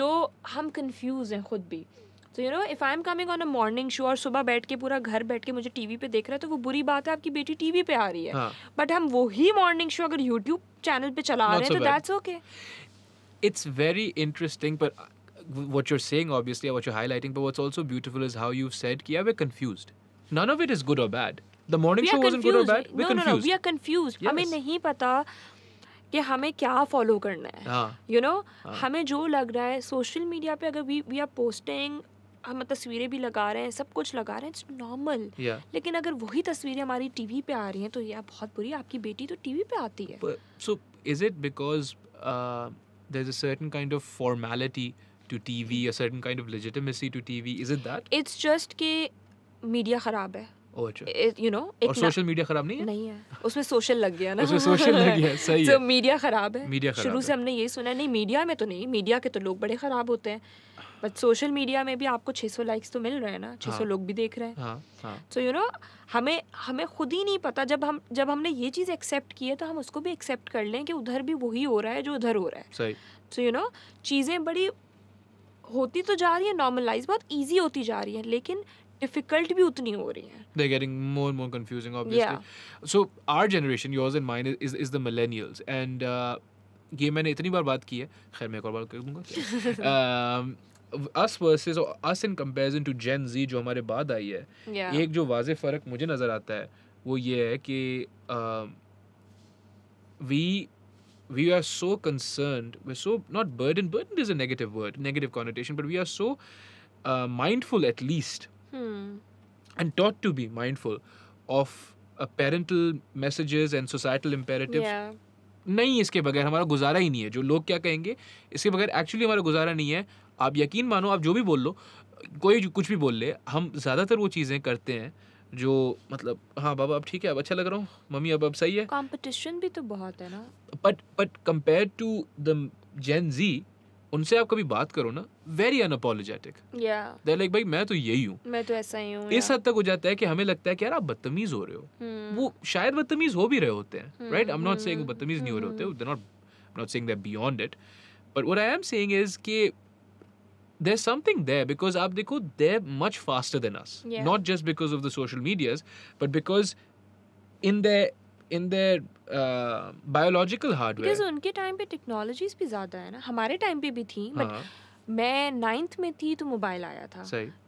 B: जो हम कन्फ्यूज़ हैं खुद भी तो you know if I am coming on a morning show और सुबह बैठ के पूरा घर बैठ के मुझे टीवी पे देख रहा है तो वो बुरी बात है आपकी बेटी टीवी पे आ रही है बट हाँ. हम वही मॉर्निंग शो अगर यूट्यूब चैनल पे चला Not रहे हैं तो that's okay
A: it's very interesting, but uh, what you're saying, obviously, what you're highlighting, but what's also beautiful is how you've said, yeah, we're confused. None of it is good or bad. The morning we show wasn't good or bad. We're no, confused. No, no, we are
B: confused. Yes. हमें नहीं पता कि हमें क्या फॉलो करना है यू नो हमें जो लग रहा है सोशल मीडिया पे अगर वी वी आर पोस्टिंग हम तस्वीरें भी लगा रहे हैं सब कुछ लगा रहे हैं इट्स नॉर्मल yeah. लेकिन अगर वही तस्वीरें हमारी टीवी पे आ रही हैं तो यार बहुत बुरी आपकी बेटी तो टीवी पे आती है
A: so is it because there's a certain kind of formality to TV, a certain kind of legitimacy to TV. Is it that?
B: It's just that media खराब है Oh, अच्छा। नहीं है उसमें तो शुरू से हमने ये सुना नहीं मीडिया में तो नहीं मीडिया के तो लोग बड़े खराब होते हैं बट सोशल मीडिया में भी आपको 600 लाइक्स तो मिल रहे हैं ना 600 हाँ, लोग भी देख रहे हैं सो यू नो हमें हमें खुद ही नहीं पता जब हम जब हमने ये चीज़ एक्सेप्ट की है तो हम उसको भी एक्सेप्ट कर लें कि उधर भी वही हो रहा है जो उधर हो रहा है सो यू नो चीज़ें बड़ी होती तो जा रही है नॉर्मलाइज बहुत ईजी होती जा रही है लेकिन डिफिकल्ट भी उतनी हो रही हैं
A: they are getting more more confusing
B: obviously
A: so our generation yours and mine is is the millennials and ये मैंने इतनी बार बात की है खैर मैं एक और बात कर दूंगा us versus us in comparison to Gen Z जो हमारे बाद आई है
C: yeah. एक
A: जो वाज़े फर्क मुझे नजर आता है वो ये है कि we we are so concern we so not burden burden is a negative word negative connotation but we are so mindful at least Hmm. and taught to be mindful of uh, parental messages and societal imperatives Yeah. नहीं इसके बगैर हमारा गुजारा ही नहीं है जो लोग क्या कहेंगे इसके बगैर एक्चुअली हमारा गुजारा नहीं है आप यकीन मानो आप जो भी बोल लो कोई कुछ भी बोल ले हम ज़्यादातर वो चीज़ें करते हैं जो मतलब हाँ बाबा अब ठीक है अब अच्छा लग रहा हूँ मम्मी अब अब सही है
B: कंपटीशन भी तो बहुत है ना
A: but but compare to the Gen Z उनसे आप कभी बात करो ना वेरी अनअपोलोजेटिक yeah. लाइक भाई मैं तो यही हूँ
B: मैं तो ऐसा ही हूँ इस
A: हद तक हो जाता है कि हमें लगता है कि यार आप बदतमीज हो रहे हो
B: hmm. वो
A: शायद बदतमीज हो भी रहे होते हैं right I am not saying बदतमीज नहीं हो रहे होते not not saying that beyond it but what I am saying is कि there's something there because aap dekho they're much faster than us yeah. not just because of the social medias but because in their in their biological hardware because
B: उनके टाइम पे टेक्नोलॉजीज भी ज़्यादा है ना हमारे टाइम पे भी थी बट हाँ। मैं नाइन्थ में थी तो मोबाइल आया था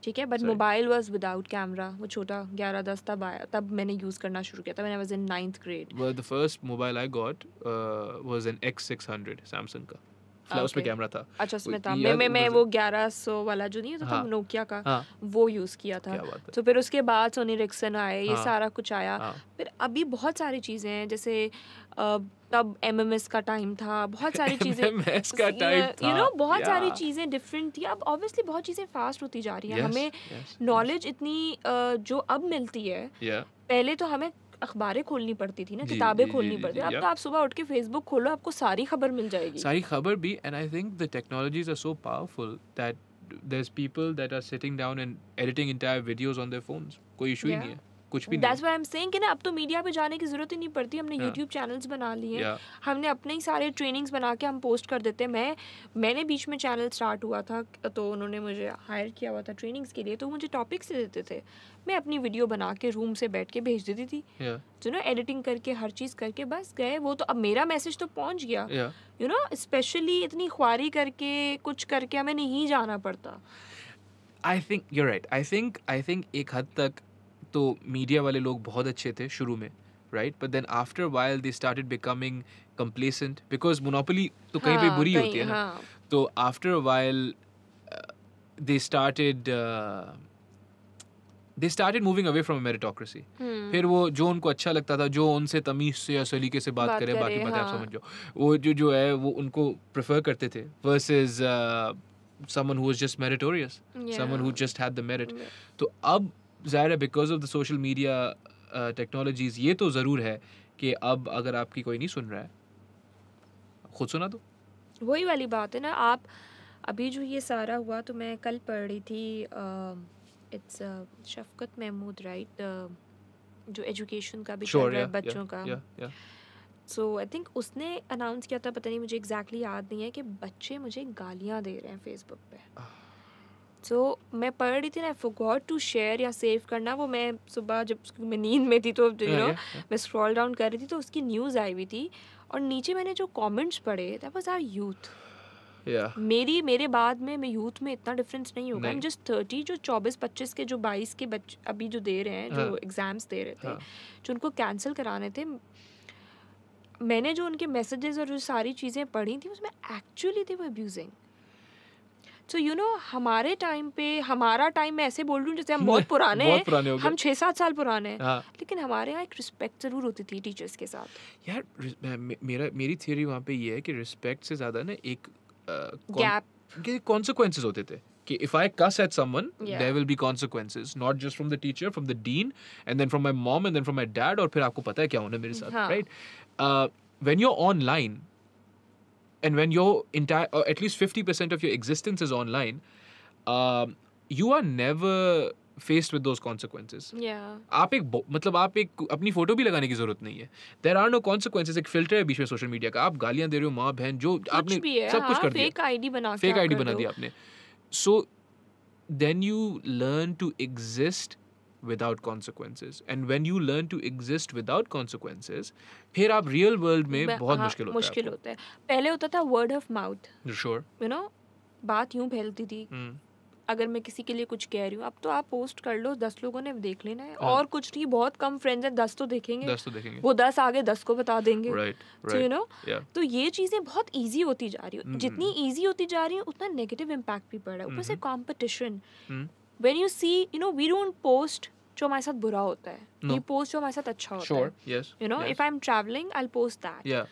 B: ठीक है but mobile was without camera वो छोटा ग्यारह दस तब आया तब मैंने यूज़ करना शुरू किया था मैंने was in ninth grade
A: the first mobile I got was an X six hundred Samsung का फिलहाल okay. उसमें कैमरा था अच्छा उसमें था मैं मैं मैं वो
B: 1100 वाला जो नहीं होता हाँ, था नोकिया का हाँ। वो यूज़ किया था तो फिर उसके बाद सोनी रिक्सन आए ये हाँ। सारा कुछ आया हाँ। फिर अभी बहुत सारी चीज़ें हैं जैसे तब एमएमएस का टाइम था बहुत सारी चीज़ें का टाइम था यू नो बहुत सारी चीज़ें डिफरेंट थी अब ऑब्वियसली बहुत चीज़ें फास्ट होती जा रही हैं हमें नॉलेज इतनी जो अब मिलती है पहले तो हमें अखबारें खोलनी पड़ती थी ना किताबें खोलनी पड़ती अब तो आप सुबह उठ के फेसबुक खोलो आपको सारी खबर मिल जाएगी सारी
A: खबर भी and I think the technologies are so powerful that there is people that are sitting down and editing entire videos on their phones कोई इशू ही नहीं है कुछ भी that's
B: why I am saying कि ना अब तो मीडिया पे जाने की जरूरत ही नहीं पड़ती हमने यूट्यूब हाँ। चैनल्स बना लिए हैं हमने अपने ही सारे ट्रेनिंग्स बना के हम पोस्ट कर देते हैं मैं मैंने बीच में चैनल स्टार्ट हुआ था तो उन्होंने मुझे हायर किया हुआ था ट्रेनिंग्स के लिए तो मुझे टॉपिक्स देते थे मैं अपनी वीडियो बना के रूम से बैठ के भेज देती थी यू नो एडिटिंग करके हर चीज़ करके बस गए वो तो अब मेरा मैसेज तो पहुंच गया यू नो स्पेशली इतनी ख्वारी करके कुछ करके हमें नहीं जाना पड़ता
A: I think you right I think I think एक हद तक तो मीडिया वाले लोग बहुत अच्छे थे शुरू में right but then after while they started becoming complacent because monopoly तो कहीं पर हाँ, बुरी होती है ना हाँ। तो after while they started they started moving away from meritocracy फिर वो जो उनको अच्छा लगता था जो उनसे तमीज से या सलीके से बात, बात करे बाकी बातें हाँ. आप समझ जाओ वो जो जो है वो उनको प्रेफर करते थे versus someone who was just meritorious someone who just had the merit तो अब ज़ाहिर है because of the social media technologies ये तो ज़रूर है कि अब अगर आपकी कोई नहीं सुन रहा है खुद सुना दो
B: वही वाली बात है ना आप अभी जो ये सारा हुआ तो मैं कल पढ़ रही थी it's uh, Shafqat Mahmood right जो एजुकेशन का भी sure, yeah, बच्चों yeah, का yeah, सो आई थिंक उसने अनाउंस किया था पता नहीं मुझे एग्जैक्टली exactly याद नहीं है कि बच्चे मुझे गालियाँ दे रहे हैं फेसबुक पे uh. सो तो so, मैं पढ़ रही थी ना फॉरगॉट टू शेयर या सेव करना वो मैं सुबह जब मैं नींद में थी तो यू नो हाँ, मैं स्क्रॉल डाउन कर रही थी तो उसकी न्यूज़ आई हुई थी और नीचे मैंने जो कमेंट्स पढ़े दैट वाज आवर यूथ मेरी मेरे बाद में मैं यूथ में इतना डिफरेंस नहीं होगा एम जस्ट थर्टी जो चौबीस पच्चीस के जो बाईस के बच्चे अभी जो दे रहे हैं जो एग्ज़ाम्स हाँ. दे रहे थे हाँ. जो उनको कैंसिल कराने थे मैंने जो उनके मैसेजेस और जो सारी चीज़ें पढ़ी थी उसमें एक्चुअली थे वो अब्यूजिंग सो यू नो हमारे टाइम पे हमारा टाइम मैं ऐसे बोल रही हूँ जैसे हम बहुत पुराने हैं पुराने हम छः सात साल पुराने हैं हाँ. लेकिन हमारे यहाँ एक रिस्पेक्ट ज़रूर होती थी टीचर्स के साथ यार
A: मेरा मेरी थियोरी वहाँ पे ये है कि रिस्पेक्ट से ज़्यादा ना एक
B: गैप
A: कॉन्सिक्वेंसेज होते थे कि if I cuss at someone there will be consequences not just from the teacher from the dean and then from my mom and then from my dad और फिर आपको पता है क्या होना मेरे साथ, right when you are online and when your entire or uh, at least 50% of your existence is online um, you are never faced with those consequences yeah there are no consequences a filter hai social media ka. Aap de rahe ho, maa, bhen, jo, aapne, sab kuch kar fake
B: id fake
A: id so then you learn to exist without consequences and when you learn to exist without consequences फिर आप रियल वर्ल्ड में बहुत हाँ, मुश्किल होता मुश्किल होता
B: है पहले होता था word of mouth sure you know बात यूं फैलती थी हम्म। अगर मैं किसी के लिए कुछ कह रही हूँ अब तो आप पोस्ट कर लो दस लोगों ने देख लेना है हाँ। और कुछ नहीं बहुत कम फ्रेंड्स हैं दस तो देखेंगे दस तो देखेंगे वो दस आगे दस को बता देंगे तो यू नो तो ये चीज़ें बहुत इजी होती जा रही है mm-hmm. हम्म। जितनी इजी होती जा रही है उतना नेगेटिव इम्पैक्ट भी पड़ रहा है ऊपर से competition hmm. When you see you know we don't post जो हमारे साथ बुरा होता है वी पोस्ट जो हमारे साथ अच्छा होता
C: है you know if I
B: am travelling I post that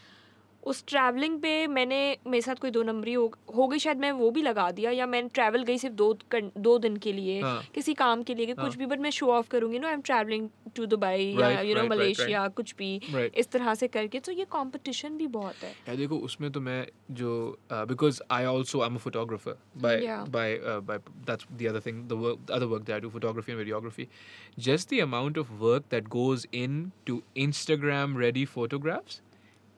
B: उस ट्रैवलिंग पे मैंने मेरे साथ कोई दो नंबर ही हो, हो गई शायद मैं वो भी लगा दिया या मैं ट्रैवल गई सिर्फ दो दो दिन के लिए हाँ. किसी काम के लिए हाँ. कुछ भी बट मैं शो ऑफ करूंगी no I am travelling to Dubai या यू नो मलेशिया कुछ भी right. इस तरह से करके तो ये कॉम्पिटिशन भी बहुत है
A: या देखो उसमें तो मैं जो because I also I am photographer by by by that's the other thing the work other work that do photography and videography just the amount of work that goes into Instagram ready photographs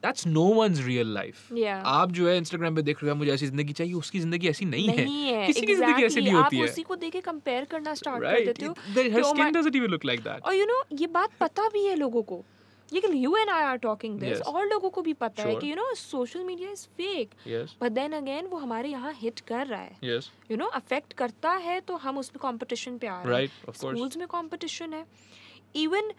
A: that's no one's real life आप जो है इंस्टाग्राम पे देख रहे हो मुझे ऐसी जिंदगी चाहिए उसकी जिंदगी ऐसी नहीं, नहीं है, है किसी exactly. की जिंदगी ऐसी नहीं होती है आप उसी
B: को देख के कंपेयर करना स्टार्ट right. कर देते हो her skin doesn't
A: even look like that और यू
B: नो ये बात पता भी है लोगों को लेकिन you and I are talking this और लोगों को भी पता sure. है कि you know social media is fake but then again वो हमारे यहाँ हिट कर रहा है यू नो अफेक्ट करता है तो हम उसमें कंपटीशन पे आ रहे हैं स्कूल्स में कंपटीशन है इवन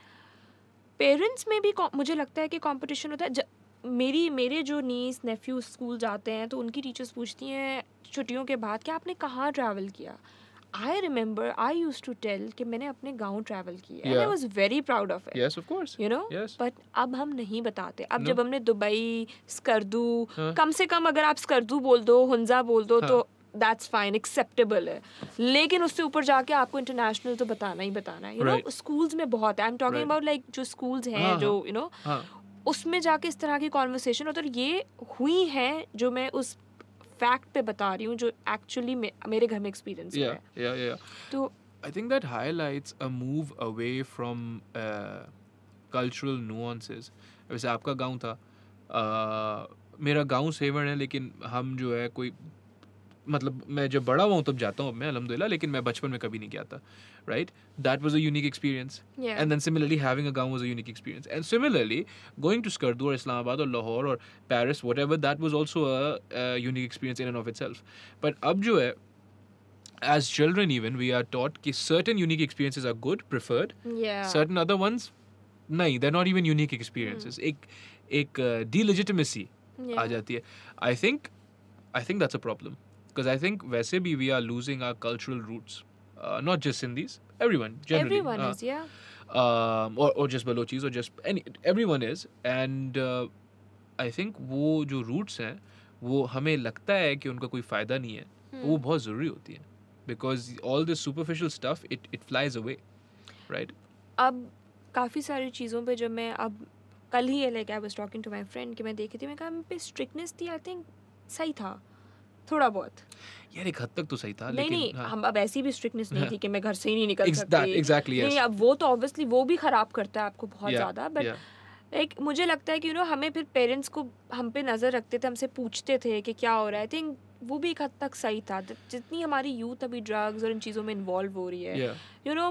B: पेरेंट्स में भी मुझे लगता है कि कंपटीशन होता है मेरी मेरे जो नीस नेफ्यू स्कूल जाते हैं तो उनकी टीचर्स पूछती हैं छुट्टियों के बाद कि आपने कहाँ ट्रैवल किया I remember I use to tell कि मैंने अपने गांव ट्रैवल किया and I was very proud of it yes of course you know but अब हम नहीं बताते अब no. जब हमने दुबई स्कर्दू huh? हाँ। कम से कम अगर आप स्कर्दू बोल दो हंजा बोल दो huh? तो दैट्स फाइन एक्सेप्टेबल है लेकिन उससे ऊपर जाके आपको इंटरनेशनल तो बताना ही बताना है यू नो स्कूल्स में बहुत है I am talking about like जो स्कूल्स हैं हाँ, हाँ। जो you you know know, huh. उसमें जाके इस तरह की कॉन्वर्सेशन और तो ये हुई है जो मैं उस फैक्ट पे बता रही हूँ जो एक्चुअली मेरे घर में एक्सपीरियंस yeah,
A: है yeah, yeah. तो I think that highlights a move away from cultural nuances वैसे आपका गांव था uh, मेरा गांव सेवन है लेकिन हम जो है कोई मतलब मैं जब बड़ा हुआ तब जाता हूँ मैं अलहमदिल्ला लेकिन मैं बचपन में कभी नहीं गया था right that was a experience and then similarly having a गाँव was a experience and similarly going to Skardu और इस्लामाबाद और लाहौर और Paris whatever that was also unique experience in and of itself but अब जो है as children even we are taught that certain unique experiences are good preferred yeah. certain other नहीं there not even unique experiences mm. एक एक uh, delegitimacy
C: yeah. आ जाती
A: है I think I think that's a problem because I think वैसे भी we are losing our cultural roots. Uh, not just Sindhis, everyone generally. Everyone uh, is, yeah. Um, or, or just Balochis or just any everyone is and uh, I think वो जो roots हैं वो हमें लगता है कि उनका कोई फ़ायदा नहीं है hmm. वो बहुत ज़रूरी होती है because all this superficial stuff it it flies away right
B: अब काफ़ी सारी चीज़ों पे जब मैं अब कल ही like I was talking to my friend कि मैं देखी थी मैं कहा पे स्ट्रिक्टनेस थी आई थिंक सही था थोड़ा बहुत
A: यार एक हद तक तो सही था नहीं लेकिन नहीं हाँ। हम
B: अब ऐसी भी स्ट्रिक्टनेस नहीं थी कि मैं घर से ही नहीं निकल Ex- सकती exactly, yes. नहीं अब वो तो ऑब्वियसली वो भी खराब करता है आपको बहुत yeah, ज़्यादा
C: बट
B: एक मुझे लगता है कि यू नो हमें फिर पेरेंट्स को हम पे नज़र रखते थे हमसे पूछते थे कि क्या हो रहा है थिंक वो भी एक हद तक सही था जितनी हमारी यूथ अभी ड्रग्स और इन चीज़ों में इन्वॉल्व हो रही है you know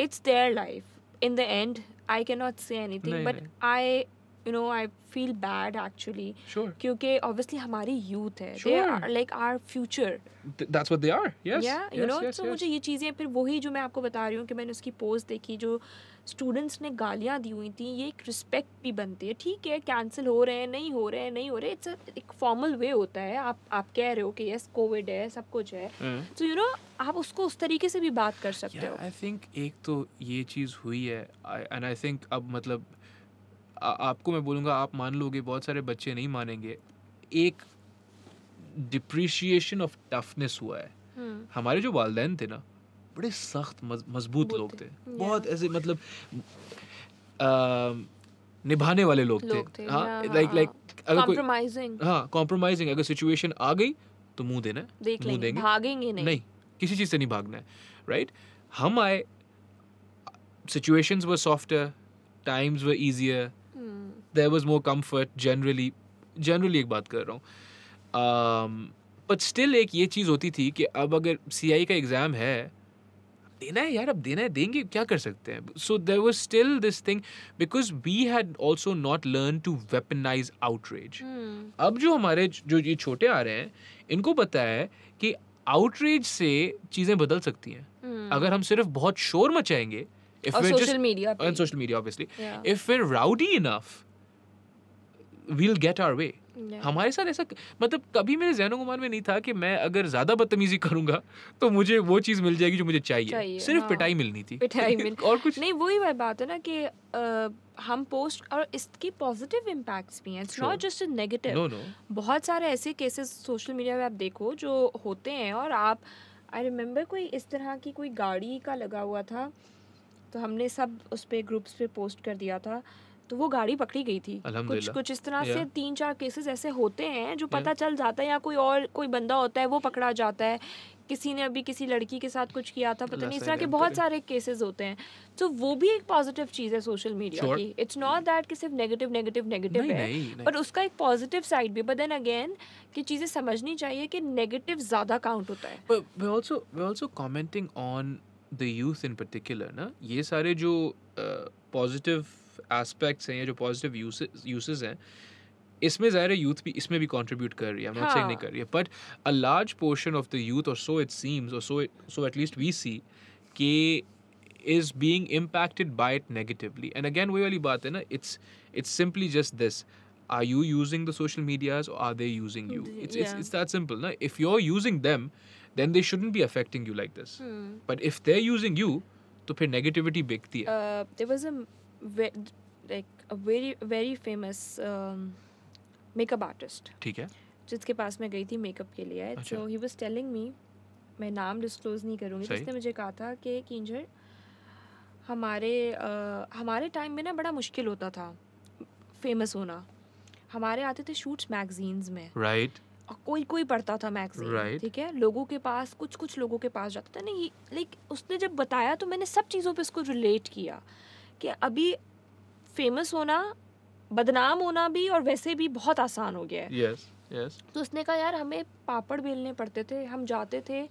B: it's their life in the end I can not say anything but I you know I feel bad actually क्योंकि ऑब्वियसली हमारी यूथ है they are like are future
A: that's what they are yes या यू नो सो मुझे
B: ये चीज़ें फिर वही जो मैं आपको बता रही हूँ कि मैंने उसकी पोस्ट देखी जो स्टूडेंट्स ने गालियाँ दी हुई थी ये एक रिस्पेक्ट भी बनती है ठीक है कैंसिल हो रहे हैं नहीं हो रहे हैं नहीं हो रहे इट्स एक फॉर्मल वे होता है आप आप कह रहे हो कि यस कोविड है सब कुछ है सो यू नो आप उसको उस तरीके से भी बात कर सकते yeah, हो आई थिंक
C: एक तो
A: ये चीज़ हुई है एंड आई थिंक अब मतलब आपको मैं बोलूँगा आप मान लोगे बहुत सारे बच्चे नहीं मानेंगे एक डिप्रिशिएशन ऑफ टफनेस हुआ है हम्म। हमारे जो वालदेन थे ना बड़े सख्त मजबूत लोग थे बहुत ऐसे मतलब आ, निभाने वाले लोग, थे लाइक हाँ, लाइक हाँ, अगर कॉम्प्रोमाइजिंग हाँ कॉम्प्रोमाइजिंग अगर सिचुएशन आ गई तो मुंह देना
B: देख मुंह देंगे भागेंगे नहीं नहीं
A: किसी चीज़ से नहीं भागना है राइट right? हम आए situations were softer times were easier there was more comfort generally generally एक बात कर रहा हूँ बट um, स्टिल एक ये चीज़ होती थी कि अब अगर सी आई का एग्ज़ाम है देना है यार अब देना है देंगे क्या कर सकते हैं so there was still this thing because we had also not learn to weaponize outrage अब जो हमारे जो ये छोटे आ रहे हैं इनको पता है कि आउटरीच से चीज़ें बदल सकती हैं hmm. अगर हम सिर्फ बहुत शोर मचाएंगे if or we're social just media or on social media obviously yeah. if we're rowdy enough we'll get our way हमारे साथ ऐसा मतलब कभी मेरे जहनो गुमान में नहीं था कि मैं अगर ज्यादा बदतमीजी करूंगा तो मुझे वो चीज मिल जाएगी जो मुझे चाहिए, चाहिए सिर्फ हाँ। पिटाई मिलनी थी पिटाई मिल
B: और कुछ नहीं वही वह बात है ना कि आ, हम पोस्ट और इसकी पॉजिटिव इम्पैक्ट्स भी हैं इट्स नॉट जस्ट नेगेटिव बहुत सारे ऐसे केसेस सोशल मीडिया पे आप देखो जो होते हैं और आप आई रिमेम्बर कोई इस तरह की कोई गाड़ी का लगा हुआ था तो हमने सब उस पर ग्रुप्स पे पोस्ट कर दिया था तो वो गाड़ी पकड़ी गई थी कुछ कुछ इस तरह से तीन चार केसेस ऐसे होते हैं जो पता चल जाता है या कोई और कोई बंदा होता है वो पकड़ा जाता है किसी ने अभी किसी लड़की के साथ कुछ किया था पता नहीं इस तरह के बहुत सारे केसेस होते हैं तो वो भी एक पॉजिटिव चीज़ है सोशल मीडिया की इट्स नॉट दैट कि सिर्फ नेगेटिव नेगेटिव नेगेटिव है पर उसका एक पॉजिटिव साइड भी बट देन अगेन कि चीज़ें समझनी चाहिए कि नेगेटिव ज़्यादा काउंट होता
A: है on the youth in particular ना ये सारे जो पॉजिटिव एस्पेक्ट्स हैं या जो पॉजिटिव यूसेज हैं इसमें ज़ाहिर यूथ भी इसमें भी कॉन्ट्रीब्यूट कर रही है हाँ. नहीं कर रही है but a large portion of the youth और सो इट सीम्स और सो सो एटलीस्ट वी सी के is being impacted by it negatively and again वही वाली बात है ना it's it's simply just this are you using the social medias are they using you it's it's that simple ना if you are using them then they shouldn't be affecting you like this but if they using you तो फिर नेगेटिविटी बिकती है
B: there was a like a very very famous makeup artist ठीक है जिसके पास मैं गई थी मेकअप के लिए सो ही वाज टेलिंग मी मैं नाम डिस्क्लोज नहीं करूँगी जिसने मुझे कहा था कि किंजर हमारे आ, uh, हमारे टाइम में ना बड़ा मुश्किल होता था फेमस होना हमारे आते थे शूट्स मैगजीन्स में राइट right. और कोई कोई पढ़ता था मैगजीन right. ठीक है लोगों के पास कुछ कुछ लोगों के पास जाता था नहीं लाइक उसने जब बताया तो मैंने सब चीज़ों पे इसको रिलेट किया कि अभी फेमस होना बदनाम होना भी और वैसे भी बहुत आसान हो गया है
A: yes, yes.
B: तो उसने कहा यार हमें पापड़ बेलने पड़ते थे हम जाते थे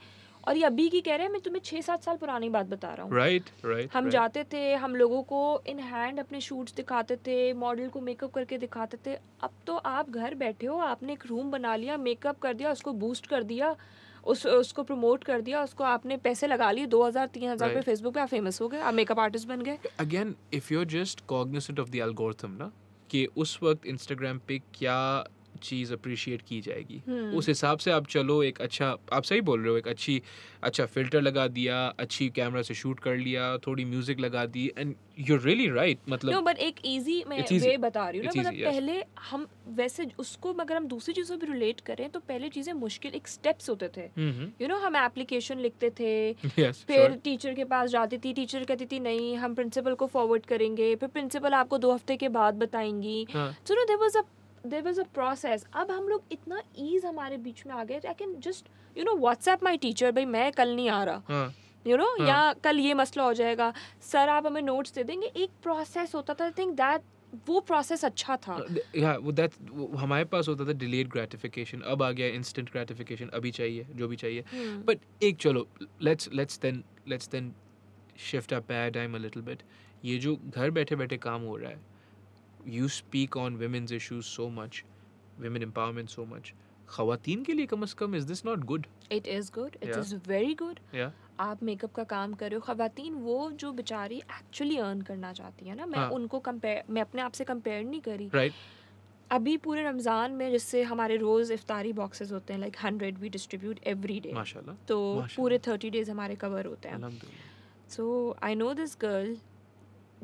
B: और ये अभी की कह रहे हैं मैं तुम्हें छः सात साल पुरानी बात बता रहा हूँ राइट
A: राइट हम right. जाते
B: थे हम लोगों को इन हैंड अपने शूट्स दिखाते थे मॉडल को मेकअप करके दिखाते थे अब तो आप घर बैठे हो आपने एक रूम बना लिया मेकअप कर दिया उसको बूस्ट कर दिया उस उसको प्रमोट कर दिया उसको आपने पैसे लगा लिए दो हज़ार तीन हज़ार पे फेसबुक पे आप फेमस हो गए आप मेकअप आर्टिस्ट बन गए
A: again if you are just cognisant of the algorithm ना कि उस वक्त इंस्टाग्राम पे क्या चीज़ अप्रिशिएट की जाएगी hmm. उस हिसाब से आप चलो एक अच्छा आप सही बोल रहे हो एक अच्छी अच्छा फिल्टर लगा दिया अच्छी कैमरा से शूट कर लिया थोड़ी म्यूजिक लगा दी and you are really right मतलब नो
B: बट एक इजी मैं वे बता रही हूँ ना मतलब पहले हम वैसे उसको मगर हम दूसरी चीज़ों पे रिलेट करें तो पहले चीज़ें मुश्किल एक स्टेप्स होते थे यू नो हम एप्लीकेशन लिखते थे
C: फिर
B: टीचर के पास जाती थी टीचर कहती थी नहीं हम प्रिंसिपल को फॉरवर्ड करेंगे फिर प्रिंसिपल आपको दो हफ्ते के बाद बताएंगी so no there was a there was a process अब हम लोग इतना ईज हमारे बीच में आ गए I can just you know WhatsApp my teacher भाई मैं कल नहीं आ रहा यू हाँ। नो हाँ। या कल ये मसला हो जाएगा सर आप हमें नोट्स दे देंगे एक प्रोसेस होता था आई थिंक दैट वो प्रोसेस अच्छा था
C: या uh,
A: वो दैट हमारे पास होता था डिलेड ग्रेटिफिकेशन अब आ गया इंस्टेंट ग्रेटिफिकेशन अभी चाहिए जो भी चाहिए बट हम्म। एक चलो let's let's then let's then shift up paradigm a little bit ये जो घर बैठे बैठे काम हो रहा है you speak on women's issues so much women empowerment so much खातन के लिए कम अज कम is this not good
B: it is good it is very good आप मेकअप का काम कर रहे हो खातन वो जो बेचारी एक्चुअली अर्न करना चाहती है ना मैं हाँ. उनको कंपेयर मैं अपने आप से कंपेयर नहीं करी राइट right. अभी पूरे रमज़ान में जिससे हमारे रोज़ इफ्तारी बॉक्सेस होते हैं like hundred we distribute every day तो पूरे थर्टी डेज हमारे कवर होते हैं so I know this girl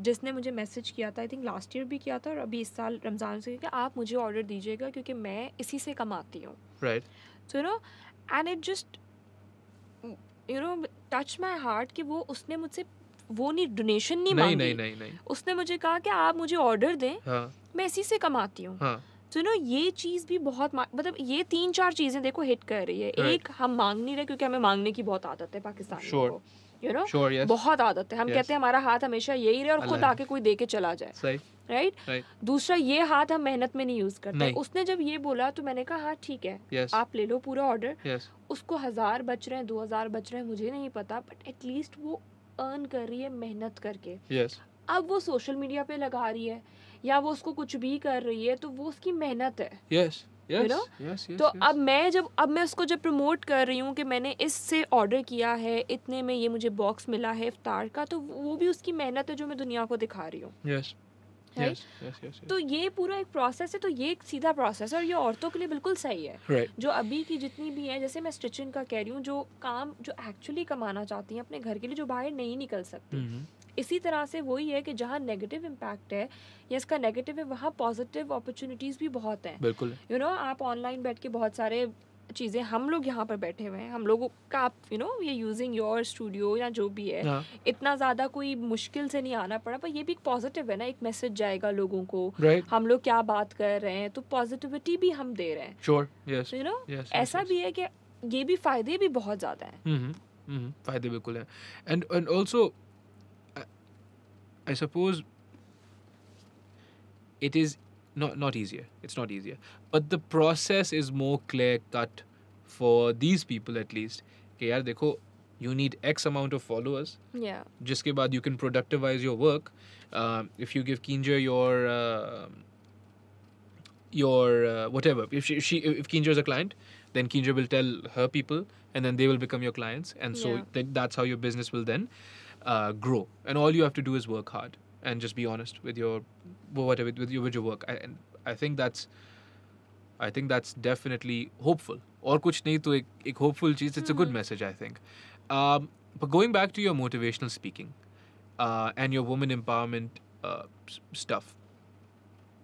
B: जिसने मुझे मैसेज किया था आई थिंक लास्ट ईयर भी किया था और अभी इस साल रमज़ान से कि आप मुझे ऑर्डर दीजिएगा क्योंकि मैं इसी से कमाती हूँ right so no and it just you know touch my heart कि वो उसने मुझसे वो नहीं डोनेशन नहीं, नहीं मांगी नहीं, नहीं, नहीं. नहीं. उसने मुझे कहा कि आप मुझे ऑर्डर दें हाँ. मैं इसी से कमाती हूँ हाँ. तो नो ये चीज़ भी बहुत मतलब ये तीन चार चीज़ें देखो हिट कर रही है right. एक हम मांग नहीं रहे क्योंकि हमें मांगने की बहुत आदत है पाकिस्तान sure. को यू नो बहुत आदत है हम yes. कहते हैं हमारा हाथ हमेशा यही रहे और खुद आके कोई दे के चला जाए राइट right? right. दूसरा ये हाथ हम मेहनत में नहीं यूज करते नहीं. उसने जब ये बोला तो मैंने कहा हाँ ठीक है yes. आप ले लो पूरा ऑर्डर yes. उसको हजार बच रहे हैं दो हजार बच रहे हैं मुझे नहीं पता बट एटलीस्ट वो अर्न कर रही है मेहनत करके yes. अब वो सोशल मीडिया पे लगा रही है या वो उसको कुछ भी कर रही है तो वो उसकी मेहनत है
C: yes. यू नो तो
B: अब मैं जब अब मैं उसको जब प्रमोट कर रही हूँ कि मैंने इससे ऑर्डर किया है इतने में ये मुझे बॉक्स मिला है इफ्तार का तो वो भी उसकी मेहनत है जो मैं दुनिया को दिखा रही हूँ तो ये पूरा एक प्रोसेस है तो ये एक सीधा प्रोसेस है और ये औरतों के लिए बिल्कुल सही है जो अभी की जितनी भी है जैसे मैं स्टिचिंग का कह रही हूँ जो काम जो एक्चुअली कमाना चाहती हैं अपने घर के लिए जो बाहर नहीं निकल सकती mm-hmm. इसी तरह से वही है कि जहाँ नेगेटिव इम्पैक्ट है या इसका नेगेटिव है वहाँ पॉजिटिव अपॉर्चुनिटीज़ भी बहुत हैं बिल्कुल यू you नो know, आप ऑनलाइन बैठ के बहुत सारे चीज़ें हम लोग यहाँ पर बैठे हुए हैं हम लोगों का आप यू नो ये यूजिंग योर स्टूडियो या जो भी है हाँ. इतना ज़्यादा कोई मुश्किल से नहीं आना पड़ा पर ये भी एक पॉजिटिव है ना एक मैसेज जाएगा लोगों को right. हम लोग क्या बात कर रहे हैं तो पॉजिटिविटी भी हम दे रहे
A: हैं यू
B: नो ऐसा भी है कि ये भी फ़ायदे भी बहुत ज़्यादा हैं
A: mm-hmm. mm-hmm. फ़ायदे बिल्कुल हैं and and also I suppose it is not not easier. It's not easier, but the process is more clear cut for these people at least. कि यार देखो you need X amount of followers. Yeah. जिसके बाद you can productivize your work. Uh, if you give Kinja your uh, your uh, whatever, if she, if she if Kinja is a client, then Kinja will tell her people, and then they will become your clients, and so yeah. th- that's how your business will then uh, grow. And all you have to do is work hard and just be honest with your whatever with your with your work. I, and I think that's I think that's definitely hopeful. Or kuch nahi to ek, hopeful cheez. It's a good hmm. message, I think. Um, but going back to your motivational speaking uh, and your woman empowerment uh, stuff,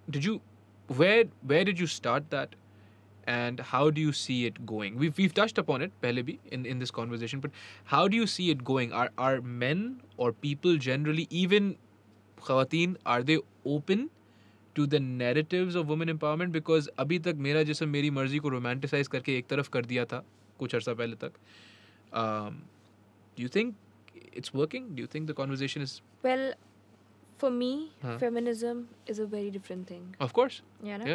A: did you where where did you start that? and how do you see it going? We've, we've touched upon it, Pehlebi, in, in this conversation, but how do you see it going? Are, are men or people generally, even khawateen, are they open to the narratives of women empowerment? Because abhi tak mera jism meri marzi ko romanticize karke ek taraf kar diya tha, kuch arsa pehle tak. Um, do you think it's working? Do you think the conversation is...
B: Well, for me feminism is a very different thing of course या ना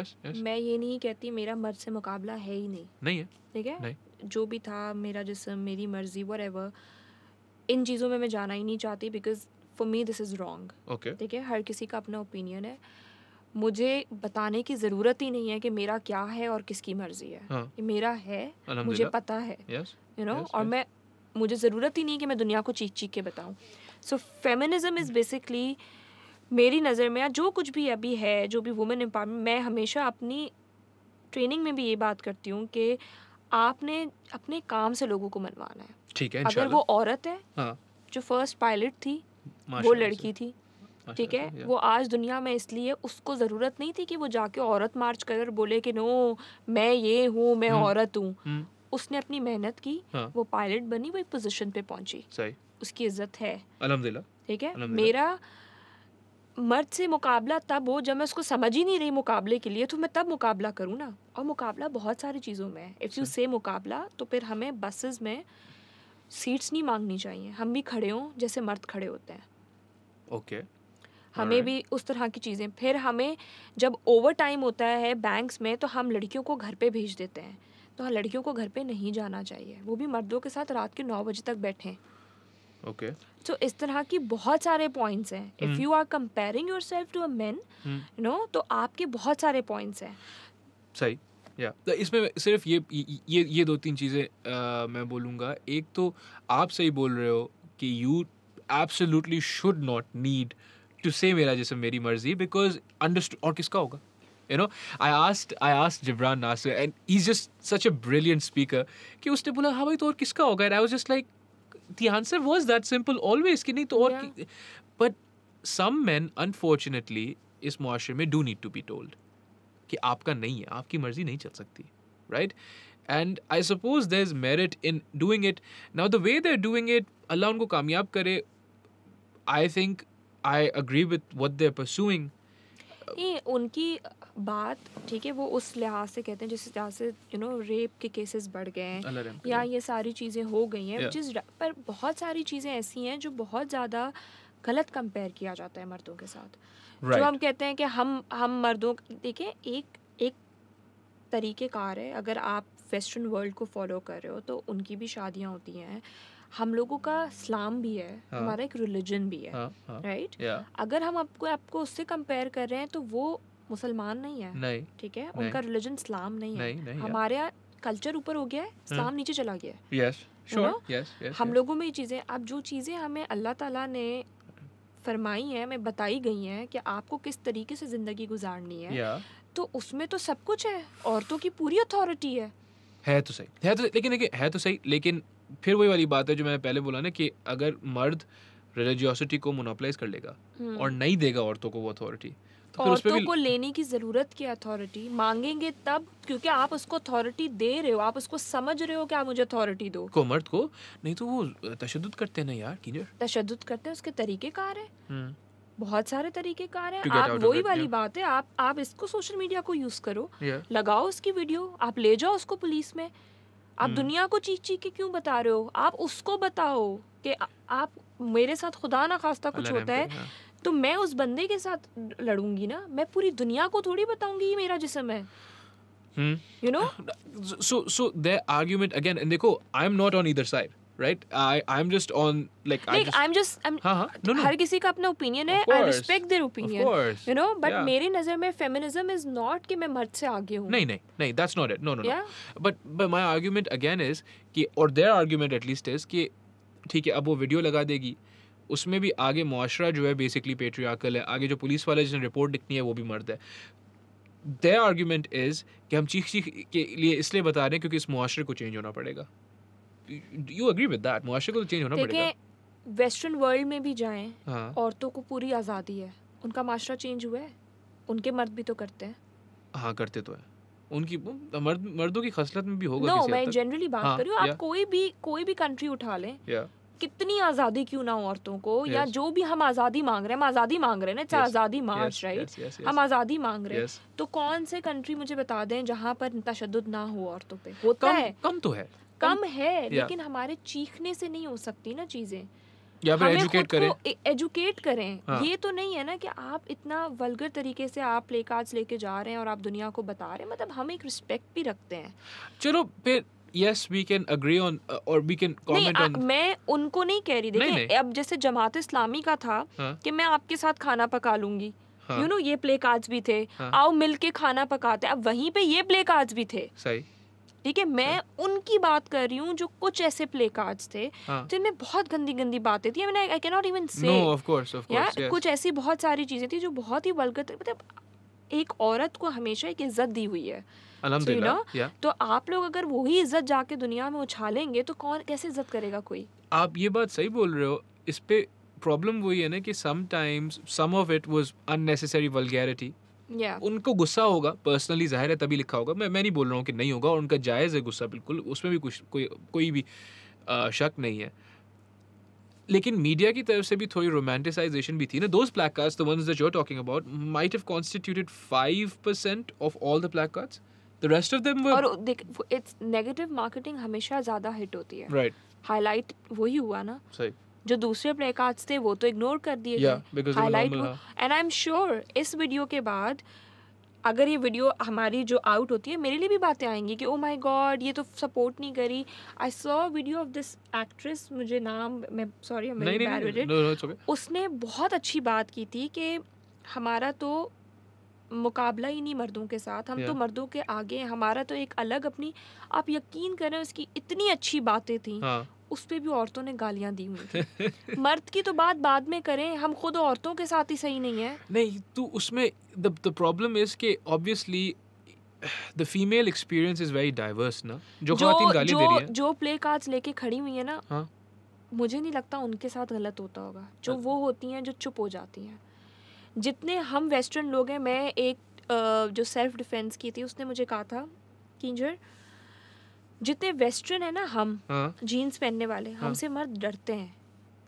B: मैं ये नहीं कहती मेरा मर्द से मुकाबला है ही नहीं नहीं है ठीक है जो भी था मेरा जिस्म मेरी मर्जी व्हाटएवर इन चीज़ों में मैं जाना ही नहीं चाहती because for me this is wrong ठीक है हर किसी का अपना ओपिनियन है मुझे बताने की ज़रूरत ही नहीं है कि मेरा क्या है और किसकी मर्जी है हाँ. मेरा है मुझे पता है you know you know? yes, और yes. मैं मुझे ज़रूरत ही नहीं कि मैं दुनिया को चीख चीख के बताऊँ सो फेमिनिज्म इज़ बेसिकली मेरी नज़र में या जो कुछ भी अभी है जो भी वुमेन एम्पावरमेंट मैं हमेशा अपनी ट्रेनिंग में भी ये बात करती हूँ कि आपने अपने काम से लोगों को मनवाना है
A: ठीक है अगर वो औरत है हाँ।
B: जो फर्स्ट पायलट थी वो लड़की थी ठीक है वो आज दुनिया में इसलिए उसको ज़रूरत नहीं थी कि वो जाके औरत मार्च कर बोले कि नो मैं ये हूँ मैं हम्म। औरत हूँ हम्म। उसने अपनी मेहनत की हाँ। वो पायलट बनी वो एक पोजीशन पे पहुंची सही उसकी इज्जत है अलहमदिल्ला ठीक है मेरा मर्द से मुकाबला तब हो जब मैं उसको समझ ही नहीं रही मुकाबले के लिए तो मैं तब मुकाबला करूँ ना और मुकाबला बहुत सारी चीज़ों में है इफ़ यू से मुकाबला तो फिर हमें बसेस में सीट्स नहीं मांगनी चाहिए हम भी खड़े हों जैसे मर्द खड़े होते हैं ओके okay. हमें right. भी उस तरह की चीज़ें फिर हमें जब ओवर टाइम होता है बैंक्स में तो हम लड़कियों को घर पे भेज देते हैं तो लड़कियों को घर पे नहीं जाना चाहिए वो भी मर्दों के साथ रात के नौ बजे तक बैठें ओके तो इस तरह की बहुत सारे पॉइंट्स हैं if you are comparing yourself to a men no तो आपके बहुत सारे पॉइंट्स हैं
A: सही या तो इसमें सिर्फ ये ये ये दो तीन चीज़ें मैं बोलूँगा एक तो आप सही बोल रहे हो कि you absolutely should not need to say मेरा जैसे मेरी मर्जी बिकॉज अंडरस्टूड और किसका होगा you know I asked I asked Jibran Nasir and is just such a brilliant speaker कि उसने बोला हाँ भाई तो और किसका होगा and I was just like the answer was that simple always ki to aur yeah. but some men unfortunately is muashre mein do need to be told ki aapka nahi hai aapki marzi nahi chal sakti right and i suppose there's merit in doing it now the way they're doing it allah unko kamyab kare i think i agree with what they're pursuing
B: नहीं उनकी बात ठीक है वो उस लिहाज से कहते हैं जिस लिहाज से यू नो रेप के केसेस बढ़ गए हैं या ये सारी चीज़ें हो गई हैं जिस पर बहुत सारी चीज़ें ऐसी हैं जो बहुत ज़्यादा गलत कंपेयर किया जाता है मर्दों के साथ right. जो हम कहते हैं कि हम हम मर्दों देखिए एक एक तरीक़ेकार है अगर आप वेस्टर्न वर्ल्ड को फॉलो कर रहे हो तो उनकी भी शादियाँ होती हैं हम लोगों का इस्लाम भी है हाँ, हमारा एक रिलीजन भी है हाँ, हाँ, राइट अगर हम आपको आपको उससे कंपेयर कर रहे हैं तो वो मुसलमान नहीं है नहीं ठीक है नहीं, उनका रिलीजन इस्लाम नहीं, नहीं है नहीं, हमारे यहाँ कल्चर ऊपर हो गया है हाँ। इस्लाम नीचे चला गया है यस श्योर
A: यस हम लोगों
B: में ये चीज़ें अब जो चीज़ें हमें अल्लाह ताला ने फरमाई है हमें बताई गई हैं कि आपको किस तरीके से ज़िंदगी गुजारनी है तो उसमें तो सब कुछ है औरतों की पूरी अथॉरिटी है
A: है तो सही है तो लेकिन देखिए है तो सही लेकिन फिर वही वाली बात है जो मैंने पहले बोला ना कि अगर मर्द रिलीजियोसिटी को मोनोपलाइज कर लेगा हम्म। और नहीं देगा औरतों को वो अथॉरिटी तो औरतों को
B: लेने की ज़रूरत की अथॉरिटी मांगेंगे तब क्योंकि आप उसको अथॉरिटी दे रहे हो आप उसको समझ रहे हो कि आप मुझे अथॉरिटी दो को
A: मर्द को नहीं तो वो तशद करते हैं ना यार
B: तशद करते हैं उसके तरीके कार है हम्म। बहुत सारे तरीके कार हैं आप वही वाली yeah. बात है आप आप इसको सोशल मीडिया को यूज करो yeah. लगाओ उसकी वीडियो आप ले जाओ उसको पुलिस में आप hmm. दुनिया को चीख चीख के क्यों बता रहे हो आप उसको बताओ कि आप मेरे साथ खुदा ना खास्ता कुछ होता है हाँ। तो मैं उस बंदे के साथ लड़ूंगी ना मैं पूरी दुनिया को थोड़ी बताऊंगी मेरा जिसम है you know
A: so so their argument again देखो I am not on either side right I I am just on like I I
B: am just I हर किसी का अपना ओपिनियन है I respect their opinion you know but मेरी नजर में फेमिनिज्म इज नॉट कि मैं मर्द से आगे हूं नहीं
A: नहीं नहीं that's not it no no but but my argument again is कि और their argument at least is कि ठीक है अब वो वीडियो लगा देगी उसमें भी आगे माशरा जो है बेसिकली पेट्रियाकल है आगे जो पुलिस वाले जिसने रिपोर्ट लिखनी है वो भी मर्द है दे आर्ग्यूमेंट इज़ कि हम चीख चीख के लिए इसलिए बता रहे हैं क्योंकि इस मुआरे को चेंज होना पड़ेगा यू एग्री विद दैट मुआशरे को तो चेंज होना पड़ेगा
B: वेस्टर्न वर्ल्ड में भी जाएं हाँ. औरतों को पूरी आज़ादी है उनका माशरा चेंज हुआ है उनके मर्द भी तो करते हैं
A: हाँ करते तो है उनकी मर्द मर्दों की खसलत में भी होगा नो मैं जनरली बात हाँ, कर रही हूँ आप
B: कोई भी कोई भी कंट्री उठा लें कितनी आज़ादी क्यों ना हो औरतों को yes. या जो भी हम आज़ादी मांग रहे हैं हम आज़ादी मांग रहे हैं ना इट्स आज़ादी मार्च राइट हम आज़ादी मांग रहे हैं yes. तो कौन से कंट्री मुझे बता दें जहां पर तशद ना हो औरतों पे होता कम, है कम तो है कम है लेकिन हमारे चीखने से नहीं हो सकती ना चीजें
A: या फिर एजुकेट करें
B: एजुकेट करें हाँ. ये तो नहीं है ना कि आप इतना वल्गर तरीके से आप प्ले कार्ड्स लेके जा रहे हैं और आप दुनिया को बता रहे हैं मतलब हम एक रिस्पेक्ट भी रखते हैं
A: चलो फिर yes we can agree on और वी कैन कमेंट ऑन
B: मैं उनको नहीं कह रही देखिए अब जैसे जमात इस्लामी का था हाँ? कि मैं आपके साथ खाना पका लूंगी यू हाँ। नो ये प्ले कार्ड्स भी थे हाँ। आओ मिलके खाना पकाते अब वहीं पे ये प्ले कार्ड्स भी थे सही ठीक है मैं हाँ। उनकी बात कर रही हूँ जो कुछ ऐसे प्ले कार्ड थे हाँ. जिनमें बहुत गंदी गंदी बातें थी मैंने आई कैन नॉट इवन से कुछ ऐसी बहुत सारी चीजें थी जो बहुत ही बलगत मतलब एक औरत को हमेशा एक इज्जत दी हुई है
C: so, you know, yeah.
B: तो आप लोग अगर वही इज्जत जाके दुनिया में उछालेंगे तो कौन कैसे इज्जत करेगा कोई
A: आप ये बात सही बोल रहे हो इस पे प्रॉब्लम वही है ना कि sometimes some of it was unnecessary vulgarity yeah. उनको गुस्सा होगा पर्सनली जाहिर है तभी लिखा होगा मैं मैं नहीं बोल रहा हूँ कि नहीं होगा और उनका जायज़ है गुस्सा बिल्कुल उसमें भी कुछ कोई कोई भी आ, शक नहीं है लेकिन मीडिया की तरफ से भी थोड़ी रोमांटिसाइजेशन भी थी ना those placards the ones that you talking about might have constituted five percent of all the placards the rest of them और
B: देख इट्स नेगेटिव मार्केटिंग हमेशा ज्यादा हिट होती है राइट right. हाईलाइट वही हुआ ना सही जो दूसरे प्ले कार्ड्स थे वो तो इग्नोर कर दिए गए highlight and I am sure इस वीडियो के बाद अगर ये वीडियो हमारी जो आउट होती है मेरे लिए भी बातें आएंगी कि ओ माय गॉड ये तो सपोर्ट नहीं करी I saw video of this actress मुझे नाम मैं सॉरी okay. उसने बहुत अच्छी बात की थी कि हमारा तो मुकाबला ही नहीं मर्दों के साथ हम तो yeah. तो मर्दों के आगे हैं हमारा तो एक अलग अपनी आप यकीन करें उसकी इतनी अच्छी बातें थी हाँ. उस पर भी औरतों ने गालियाँ दी हुई मर्द की तो बात बाद में करें हम खुद औरतों के साथ ही सही नहीं है
A: नहीं तो उसमें द प्रॉब्लम इज के obviously the female experience is very diverse ना जो जो जो, दे रही है।
B: जो प्ले कार्ड लेके खड़ी हुई है ना हाँ? मुझे नहीं लगता उनके साथ गलत होता होगा जो हाँ। वो होती हैं जो चुप हो जाती हैं जितने हम वेस्टर्न लोग हैं मैं एक जो सेल्फ डिफेंस की थी उसने मुझे कहा था किंजर जितने वेस्टर्न है ना हम हाँ? जीन्स पहनने वाले हाँ? हमसे मर्द डरते हैं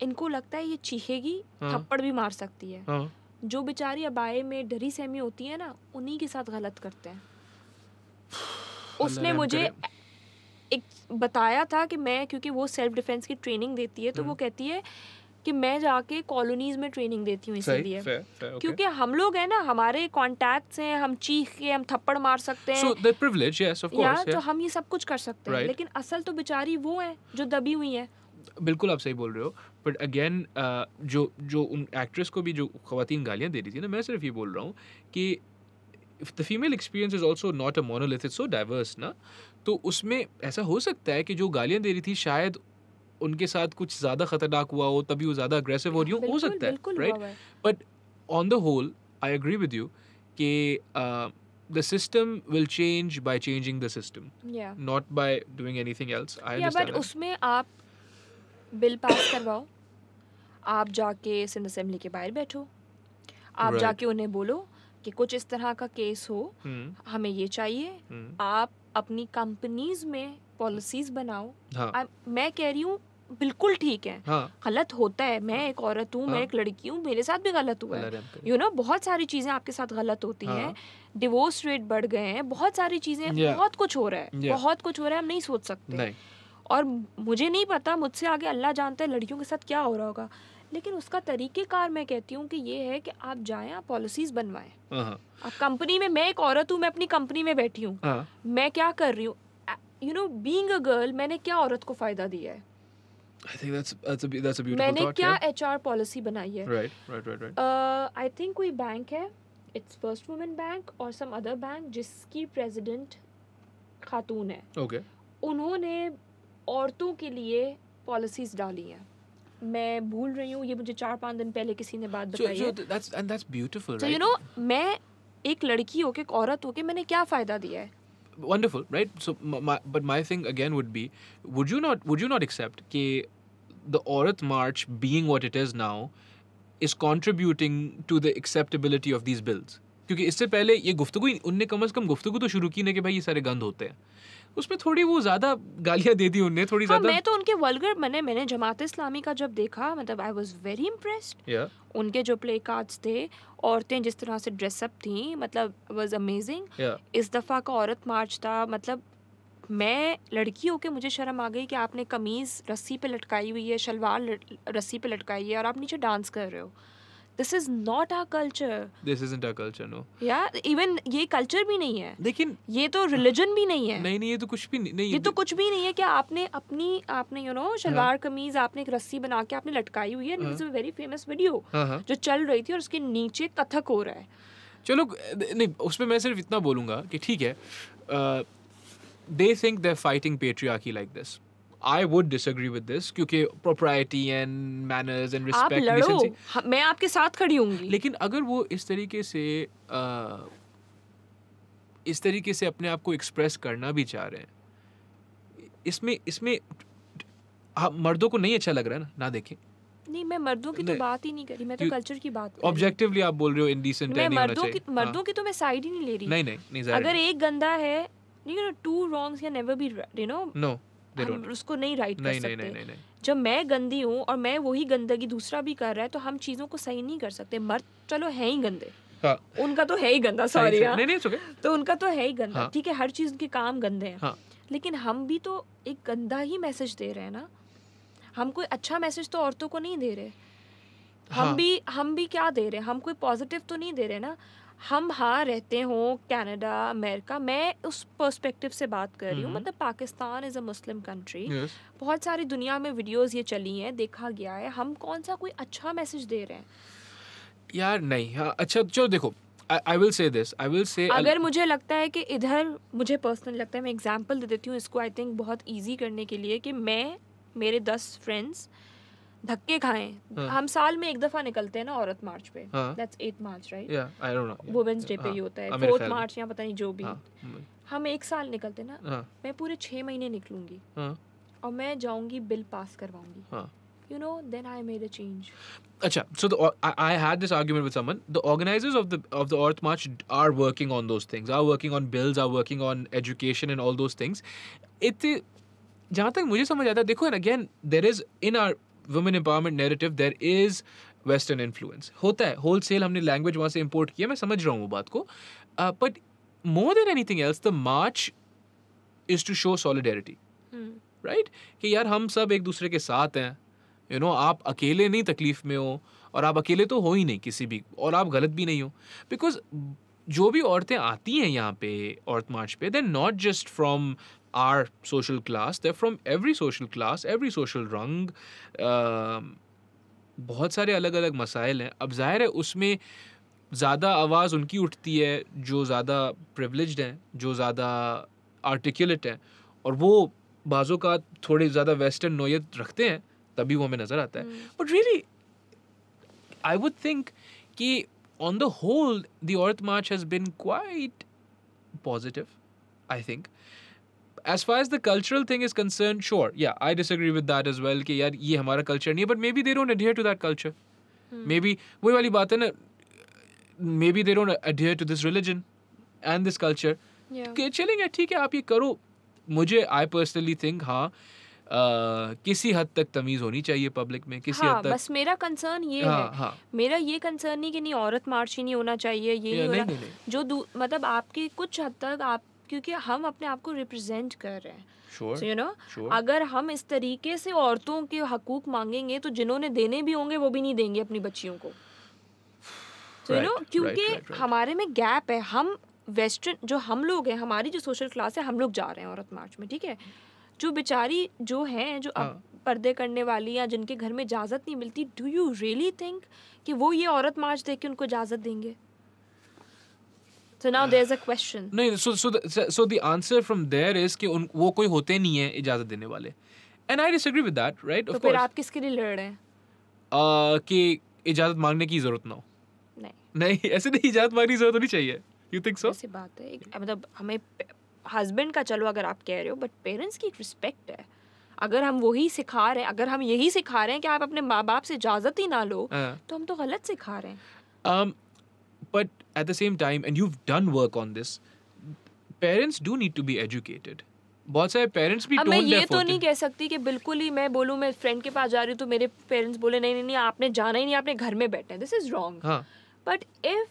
B: इनको लगता है ये चीखेगी हाँ? थप्पड़ भी मार सकती है हाँ? जो बेचारी अबाए में डरी सहमी होती है ना उन्हीं के साथ गलत करते हैं
C: उसने मुझे
B: एक बताया था कि मैं क्योंकि वो सेल्फ डिफेंस की ट्रेनिंग देती है तो हाँ। वो कहती है कि मैं जाके कॉलोनीज में ट्रेनिंग देती हूँ इसीलिए क्योंकि हम लोग है ना हमारे कॉन्टेक्ट हैं हम चीख के हम थप्पड़ मार सकते हैं so
A: privilege, yes, course, तो yeah, yeah. तो हम
B: ये सब कुछ कर सकते हैं right. लेकिन असल तो बेचारी वो है जो दबी हुई है
A: बिल्कुल आप सही बोल रहे हो बट अगेन uh, जो जो उन एक्ट्रेस को भी जो खातन गालियाँ दे रही थी ना मैं सिर्फ ये बोल रहा हूँ कि the female experience is also not a monolith it's so diverse ना तो उसमें ऐसा हो सकता है कि जो गालियाँ दे रही थी शायद उनके साथ कुछ ज़्यादा खतरनाक हुआ हो तभी वो ज़्यादा अग्रेसिव हो रही हो सकता है right but on the whole I agree with you कि uh, the system will change by changing the system yeah not by doing anything else i yeah, understand but that.
B: उसमें आप बिल पास करवाओ आप जाके सिंध असेंबली के बाहर बैठो आप right. जाके उन्हें बोलो कि कुछ इस तरह का केस हो hmm. हमें ये चाहिए hmm. आप अपनी कंपनीज में पॉलिसीज बनाओ हाँ. मैं कह रही हूँ बिल्कुल ठीक है हाँ. गलत होता है मैं एक औरत हूँ हाँ. मैं एक लड़की हूँ मेरे साथ भी गलत हुआ है यू नो बहुत सारी चीज़ें आपके साथ गलत होती हाँ. हैं डिवोर्स रेट बढ़ गए हैं बहुत सारी चीज़ें बहुत कुछ हो रहा है बहुत कुछ हो रहा है हम नहीं सोच सकते और मुझे नहीं पता मुझसे आगे अल्लाह जानता है लड़कियों के साथ क्या हो रहा होगा लेकिन उसका तरीक़ेकार मैं कहती हूँ कि ये है कि आप जाएं आप पॉलिसीज़ बनवाएं हाँ, हाँ। आप कंपनी में मैं एक औरत हूँ मैं अपनी कंपनी में बैठी हूँ हाँ। मैं क्या कर रही हूँ you know being a girl मैंने क्या औरत को फ़ायदा दिया है
A: I think that's that's a that's a beautiful मैंने क्या
B: एच HR policy बनाई है
A: right right right right
B: uh, I think कोई bank है it's first woman bank or some other bank जिसकी president खातून है okay. उन्होंने औरतों के लिए policies डाली हैं मैं भूल रही हूँ ये मुझे चार पांच दिन पहले किसी ने बात बताई so,
A: so that's, and that's beautiful, so, right? so you know,
B: मैं एक लड़की होके एक औरत होके मैंने क्या फ़ायदा दिया है
A: wonderful right so my, but my thing again would be would you not would you not accept that the Aurat march being what it is now is contributing to the acceptability of these bills क्योंकि इससे पहले ये गुफ्तु उनने कम अज़ कम गुफ्तु तो शुरू की ना कि भाई ये सारे गंद होते हैं उसमें थोड़ी वो ज्यादा गालियां दे दी उनने थोड़ी हाँ, ज्यादा मैं तो
B: उनके वल्गर मैंने मैंने जमात इस्लामी का जब देखा मतलब आई वाज वेरी इंप्रेस्ड उनके जो प्ले कार्ड्स थे औरतें जिस तरह से ड्रेसअप थी मतलब वाज अमेजिंग इस दफ़ा का औरत मार्च था मतलब मैं लड़की होके मुझे शर्म आ गई कि आपने कमीज़ रस्सी पे लटकाई हुई है शलवार रस्सी पे लटकाई है और आप नीचे डांस कर रहे हो this is not our culture
A: this is isn't our culture no
B: या इवन ये कल्चर भी नहीं है लेकिन ये तो रिलीजन भी नहीं है
A: नहीं नहीं ये तो कुछ भी नहीं, नहीं ये तो
B: कुछ भी नहीं है क्या आपने अपनी आपने यू नो शलवार हाँ। कमीज आपने एक रस्सी बना के आपने लटकाई हुई है it a very famous video जो चल रही थी और उसके नीचे कथक हो रहा है
A: चलो नहीं उसमें मैं सिर्फ इतना बोलूंगा कि ठीक है they think they fighting patriarchy like this I would disagree with this क्योंकि propriety and manners and respect आप
B: लड़ो मैं आपके साथ खड़ी
A: हूँ लेकिन अगर वो इस तरीके से आ, इस तरीके से अपने आप को एक्सप्रेस करना भी चाह रहे हैं इसमें इसमें हाँ, मर्दों को नहीं अच्छा लग रहा है ना ना देखें
B: नहीं मैं मर्दों की तो बात ही नहीं कर रही मैं तो कल्चर की बात
A: ऑब्जेक्टिवली आप बोल रहे हो इनडिसेंट नहीं मर्दों की मर्दों हाँ।
B: की तो मैं साइड ही नहीं ले रही नहीं
A: नहीं अगर एक
B: गंदा है you know two wrongs can never be you know
C: no उसको नहीं राइट कर सकते नहीं, नहीं, नहीं,
B: जब मैं गंदी हूँ और मैं वही गंदगी दूसरा भी कर रहा है तो हम चीज़ों को सही नहीं कर सकते मर्द चलो है ही गंदे हाँ। उनका तो है ही गंदा सॉरी हाँ। नहीं नहीं तो उनका तो है ही गंदा हाँ। ठीक है हर चीज़ के काम गंदे हैं लेकिन हम भी तो एक गंदा ही मैसेज दे रहे हैं ना हम कोई अच्छा मैसेज तो औरतों को नहीं दे रहे हम भी हम भी क्या दे रहे हैं हम कोई पॉजिटिव तो नहीं दे रहे ना हम हाँ रहते हों कनाडा अमेरिका मैं उस पर्सपेक्टिव से बात कर रही हूँ हम्म। मतलब Pakistan is a Muslim country बहुत सारी दुनिया में वीडियोस ये चली हैं देखा गया है हम कौन सा कोई अच्छा मैसेज दे रहे हैं
A: यार नहीं हाँ अच्छा चलो देखो I will say this I will say अगर
B: मुझे लगता है कि इधर मुझे पर्सनल लगता है मैं एग्जाम्पल दे देती हूँ इसको आई थिंक बहुत ईजी करने के लिए कि मैं मेरे दस फ्रेंड्स धक्के खाए हाँ. हम साल में एक दफा निकलते हैं ना औरत मार्च पे that's at March right
C: Women's Day पे ही होता है फोर्थ मार्च या
B: पता नहीं जो भी हम एक साल निकलते ना मैं पूरे छः महीने निकलूंगी और मैं जाऊंगी बिल पास करवाऊंगी you know then i made a change
A: Achha, so the, I, I had this argument with someone the organizers of the of the earth march are working on those things are working on bills are working on education and all those things it जहाँ तक मुझे समझ आता है देखो and again there is in our women empowerment narrative there is western influence होता है होल सेल हमने लैंग्वेज वहाँ से इम्पोर्ट किया मैं समझ रहा हूँ वो बात को but more than anything else the march is to show solidarity right कि यार हम सब एक दूसरे के साथ हैं यू you नो know, आप अकेले नहीं तकलीफ में हो और आप अकेले तो हो ही नहीं किसी भी और आप गलत भी नहीं हो बिकॉज जो भी औरतें आती हैं यहाँ पे औरत मार्च पे then not just from our social class, they're from every social class, every social rung. Uh, बहुत सारे अलग अलग मसाइल हैं अब ज़ाहिर है उसमें ज़्यादा आवाज़ उनकी उठती है जो ज़्यादा प्रिवलिज हैं जो ज़्यादा आर्टिकुलेट हैं और वो बाज़ों का थोड़े ज़्यादा वेस्टर्न नोयत रखते हैं तभी वो हमें नज़र आता है but really I would think कि on the whole the Aurat March has been quite positive I think as far as the cultural thing is concern sure या I disagree with that is well कि यार ये हमारा कल्चर नहीं है but maybe their own adhere to that culture maybe वही वाली बात है ना maybe their own adhere to this religion and this culture चलेंगे ठीक है आप ये करो मुझे आई पर्सनली थिंक हाँ Uh, किसी हद तक तमीज होनी चाहिए पब्लिक में किसी हाँ, हद तक बस
B: मेरा कंसर्न ये हाँ, है हाँ. मेरा ये कंसर्न नहीं कि नहीं औरत मार्च ही नहीं होना चाहिए ये नहीं, नहीं, नहीं, नहीं, जो मतलब आपके कुछ हद तक आप क्योंकि हम अपने आप को रिप्रेजेंट कर रहे हैं यू नो अगर हम इस तरीके से औरतों के हकूक मांगेंगे तो जिन्होंने देने भी होंगे वो भी नहीं देंगे अपनी बच्चियों को यू नो क्योंकि हमारे में गैप है हम वेस्टर्न जो हम लोग हैं हमारी जो सोशल क्लास है हम लोग जा रहे हैं औरत मार्च में ठीक है जो बेचारी जो है जो अब हाँ। पर्दे करने वाली या जिनके घर में इजाज़त नहीं मिलती डू यू रियली थिंक कि वो ये औरत मार्च देख के उनको इजाज़त देंगे So now there's a question.
A: No, so so the, so the answer from there is कि उन वो कोई होते नहीं है इजाजत देने वाले. And I disagree with that, right? तो of तो course. फिर आप
B: किसके लिए लड़ रहे हैं?
A: Uh, कि इजाजत मांगने की जरूरत ना हो. नहीं. नहीं ऐसे नहीं इजाजत मांगने की जरूरत होनी चाहिए. You think so? ऐसी
B: बात है. मतलब हमें हस्बैंड का चलो अगर आप कह रहे हो बट पेरेंट्स की रिस्पेक्ट है अगर हम वही सिखा रहे हैं अगर हम यही सिखा रहे हैं कि आप अपने माँ बाप से इजाजत ही ना लो हाँ। तो हम तो गलत सिखा रहे हैं
A: um, at the same time, and you've done work on this, parents do need to be educated. बहुत सारे पेरेंट्स भी अब मैं ये तो नहीं
B: कह सकती कि बिल्कुल ही मैं बोलूँ मैं फ्रेंड के पास जा रही हूँ तो मेरे पेरेंट्स बोले नहीं नहीं नहीं आपने जाना ही नहीं आपने घर में बैठना है this is wrong but if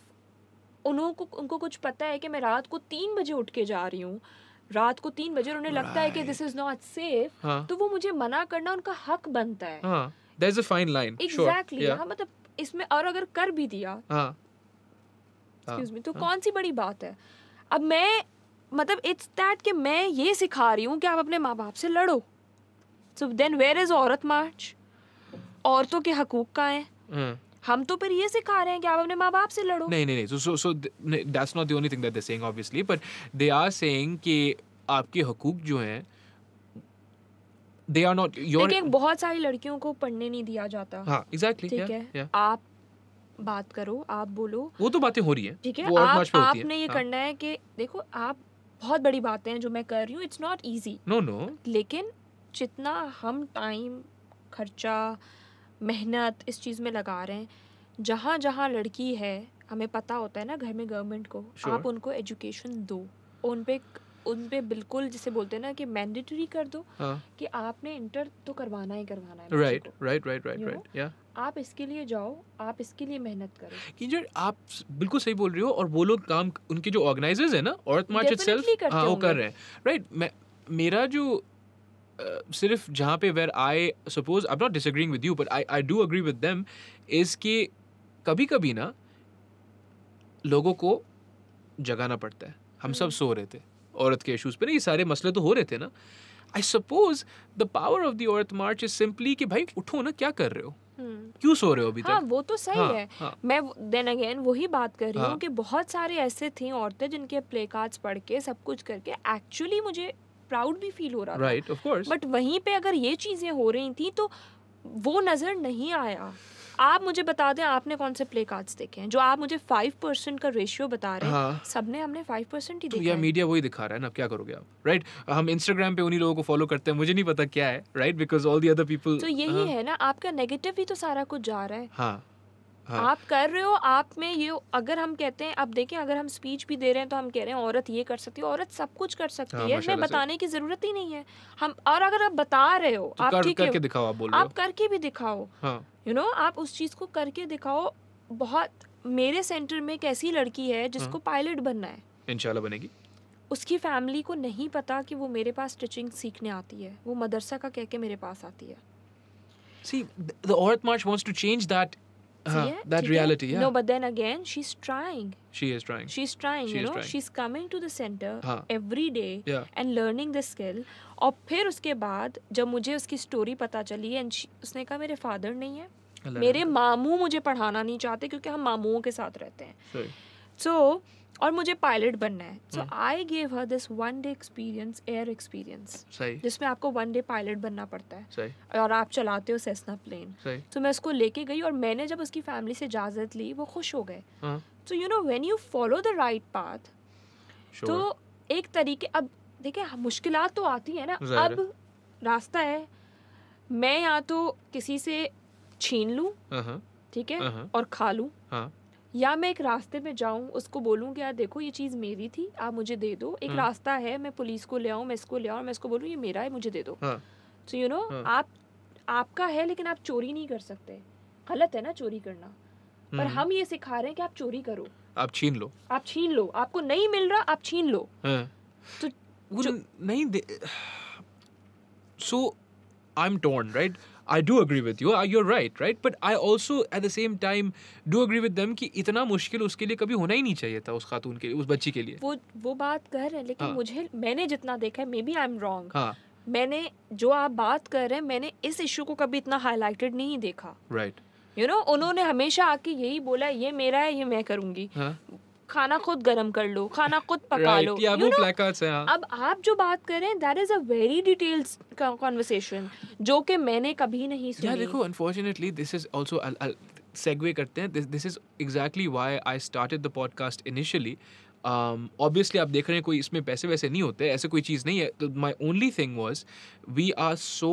B: उनको उनको कुछ पता है कि मैं रात को तीन बजे उठ के जा रही हूँ रात को तीन बजे उन्हें right. लगता है कि दिस इज नॉट सेफ तो वो मुझे मना करना उनका हक बनता है
A: there is a fine line exactly हां
B: मतलब इसमें और अगर कर भी दिया
C: हाँ। एक्सक्यूज हाँ। मी तो हाँ।
B: कौन सी बड़ी बात है अब मैं मतलब इट्स दैट कि मैं ये सिखा रही हूँ कि आप अपने माँ बाप से लड़ो सो देन वेयर इज औरत मार्च औरतों के हकूक का है हम्म। हम तो फिर ये सिखा रहे हैं कि आप अपने माँ बाप से लड़ो
A: नहीं नहीं नहीं so so that's not the only thing that they saying obviously but they are saying कि आपके हकूक जो हैं दे आर नॉट योर लेकिन
B: बहुत सारी लड़कियों को पढ़ने नहीं दिया जाता हाँ एग्जैक्टली ठीक है आप बात करो आप बोलो
A: वो तो बातें हो रही है ठीक है आप, आपने ये हाँ। करना
B: है कि देखो आप बहुत बड़ी बातें हैं जो मैं कर रही हूँ it's not easy no no लेकिन जितना हम टाइम खर्चा मेहनत इस चीज़ में लगा रहे हैं जहाँ जहाँ लड़की है हमें पता होता है ना घर में गवर्नमेंट को sure. आप उनको एजुकेशन दो उन पे उन पे बिल्कुल जिसे बोलते हैं ना कि मैंडेटरी कर दो हाँ. कि आपने इंटर तो करवाना ही करवाना है right
A: right right right right
B: आप इसके लिए जाओ आप इसके लिए मेहनत करो
A: कि जो आप बिल्कुल सही बोल रही हो और वो लोग काम उनके जो ऑर्गेनाइजर्स है ना औरत मार्च इटसेल्फ हां वो कर रहे हैं राइट right, मैं मेरा जो Uh, सिर्फ जहाँ पे where I suppose I not disagreeing with you but I I do agree with them is कि कभी कभी ना लोगों को जगाना पड़ता है हम सब हम्म। सो रहे थे औरत के इशूज़ पे ना ये सारे मसले तो हो रहे थे ना I suppose the power of the Aurat March is simply कि भाई उठो ना क्या कर रहे हो हम्म। क्यों सो रहे हो अभी हाँ, तक
B: वो तो सही हाँ, है हाँ. मैं देन अगेन वही बात कर रही हूँ हाँ. कि बहुत सारे ऐसे थी औरतें जिनके प्ले कार्ड पढ़ के सब कुछ करके एक्चुअली मुझे प्राउड भी फील हो रहा right, था बट वहीं पे अगर ये चीज़ें हो रही थी तो वो नज़र नहीं आया आप मुझे बता दें आपने कौन से प्ले कार्ड देखे हैं जो आप मुझे फाइव परसेंट का रेशियो बता रहे हैं हाँ। सबने हमने फाइव परसेंट ही तो देखा
A: मीडिया वही दिखा रहा है ना क्या करोगे आप राइट right? हम इंस्टाग्राम पे उन्हीं लोगों को फॉलो करते हैं मुझे नहीं पता क्या है right because all the other
C: people तो यही हाँ। है
B: ना आपका नेगेटिव ही तो सारा कुछ जा रहा है
C: हाँ हाँ।
B: आप कर रहे हो आप में ये अगर हम कहते हैं आप देखें अगर हम स्पीच भी दे रहे हैं तो हम कह रहे हैं औरत ये कर सकती है औरत सब कुछ कर सकती हाँ, है बताने की जरूरत ही नहीं है हम और अगर आप बता रहे हो तो आप ठीक है दिखाओ आप बोल आप करके भी दिखाओ यू हाँ। नो आप उस चीज को करके दिखाओ बहुत मेरे सेंटर में एक ऐसी लड़की है जिसको पायलट हाँ। बनना है इंशाल्लाह बनेगी उसकी फैमिली को नहीं पता कि वो मेरे पास स्टिचिंग सीखने आती है वो मदरसा का कह के मेरे पास आती है
A: see the Aurat March wants to change that
B: Huh, that reality, yeah. No, but then again, she's trying.
A: she is trying she's trying she you know trying. she's
B: coming to the center huh. every day yeah. and learning the skill और फिर उसके बाद जब मुझे उसकी स्टोरी पता चली एंड उसने कहा मेरे फादर नहीं है मेरे मामू मुझे पढ़ाना नहीं चाहते क्योंकि हम मामूओं के साथ रहते हैं सो so, और मुझे पायलट बनना है so I gave her this one day experience air experience जिसमें आपको वन डे पायलट बनना पड़ता है सही. और आप चलाते हो सेसना प्लेन तो मैं उसको लेके गई और मैंने जब उसकी फैमिली से इजाज़त ली वो खुश हो गए so you know when you follow the right path तो एक तरीके अब देखिए मुश्किल तो आती है ना अब रास्ता है मैं या तो किसी से छीन लूँ हाँ, हाँ। ठीक है हाँ, और खा लूँ या मैं एक रास्ते में जाऊं उसको बोलूं कि यार देखो ये चीज़ मेरी थी आप मुझे दे दो एक हम्म। रास्ता है मैं पुलिस को ले आऊं मैं इसको ले आऊं मैं इसको बोलूं ये मेरा है मुझे दे दो
C: सो
B: यू नो आप आपका है लेकिन आप चोरी नहीं कर सकते गलत है ना चोरी करना पर हम्म। हम ये सिखा रहे हैं कि आप चोरी करो आप छीन लो आप छीन लो आपको नहीं मिल रहा आप छीन लो हाँ। तो
A: नहीं so I am torn right I do agree with you I you're right right but I also at the same time do agree with them कि इतना मुश्किल उसके लिए कभी होना ही नहीं चाहिए था उस खातून के उस बच्ची के लिए
B: वो वो बात कर रहे हैं लेकिन हाँ. मुझे मैंने जितना देखा है maybe I am wrong मैंने जो आप बात कर रहे हैं मैंने इस इशू को कभी इतना हाईलाइटेड नहीं देखा right right. You you know know, उन्होंने हमेशा आके यही बोला ये मेरा है ये मैं करूंगी हाँ? खाना खुद गर्म कर लो खाना खुद पका right, low yeah, you know, हाँ। अब आप जो बात कर रहे हैं that is a very details conversation जो कि मैंने कभी नहीं सुनी देखो
A: unfortunately this is also segue करते हैं this is exactly why I started the podcast initially obviously आप देख रहे हैं कोई इसमें पैसे वैसे नहीं होते ऐसे कोई चीज़ नहीं है my only thing was we are so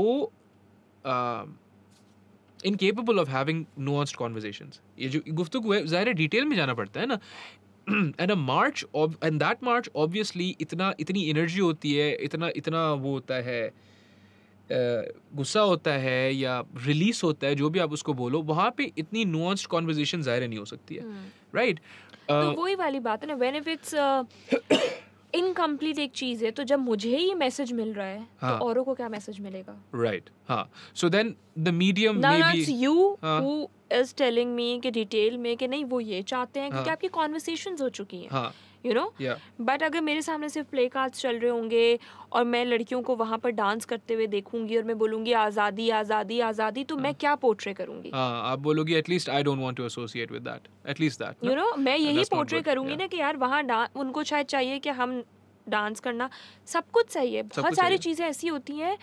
A: incapable of having no honest conversation ये जो गुफ्तु है ज़ाहिर डिटेल में जाना पड़ता है ना and a march and that march obviously इतना इतनी एनर्जी होती है इतना इतना वो होता है गुस्सा होता है या रिलीज होता है जो भी आप उसको बोलो वहाँ पे इतनी नुआंस्ड कॉन्वर्जेशन ज़ाहिर नहीं हो सकती है right hmm. hmm. right? uh, तो वही
B: वाली बात है ना व्हेन इफ इट्स इनकम्प्लीट एक चीज है तो जब मुझे ही मैसेज मिल रहा है तो हाँ. तो औरों को क्या मैसेज मिलेगा
A: right so then the medium you who
B: is telling me कि डिटेल में कि नहीं वो ये चाहते हैं हाँ. क्योंकि आपकी कॉन्वर्सेशन हो चुकी हैं हाँ. यू नो बट अगर मेरे सामने सिर्फ प्ले कार्ड्स चल रहे होंगे और मैं लड़कियों को वहाँ पर डांस करते हुए देखूंगी और मैं बोलूंगी आज़ादी आज़ादी आज़ादी तो मैं हाँ। क्या पोर्ट्रे करूंगी
A: हाँ, आप बोलोगी at least I don't want to associate with that at least that you know
B: मैं यही पोर्ट्रे करूंगी ना कि यार वहाँ उनको शायद चाहिए कि हम डांस करना सब कुछ सही है बहुत सारी चीज़ें ऐसी होती हैं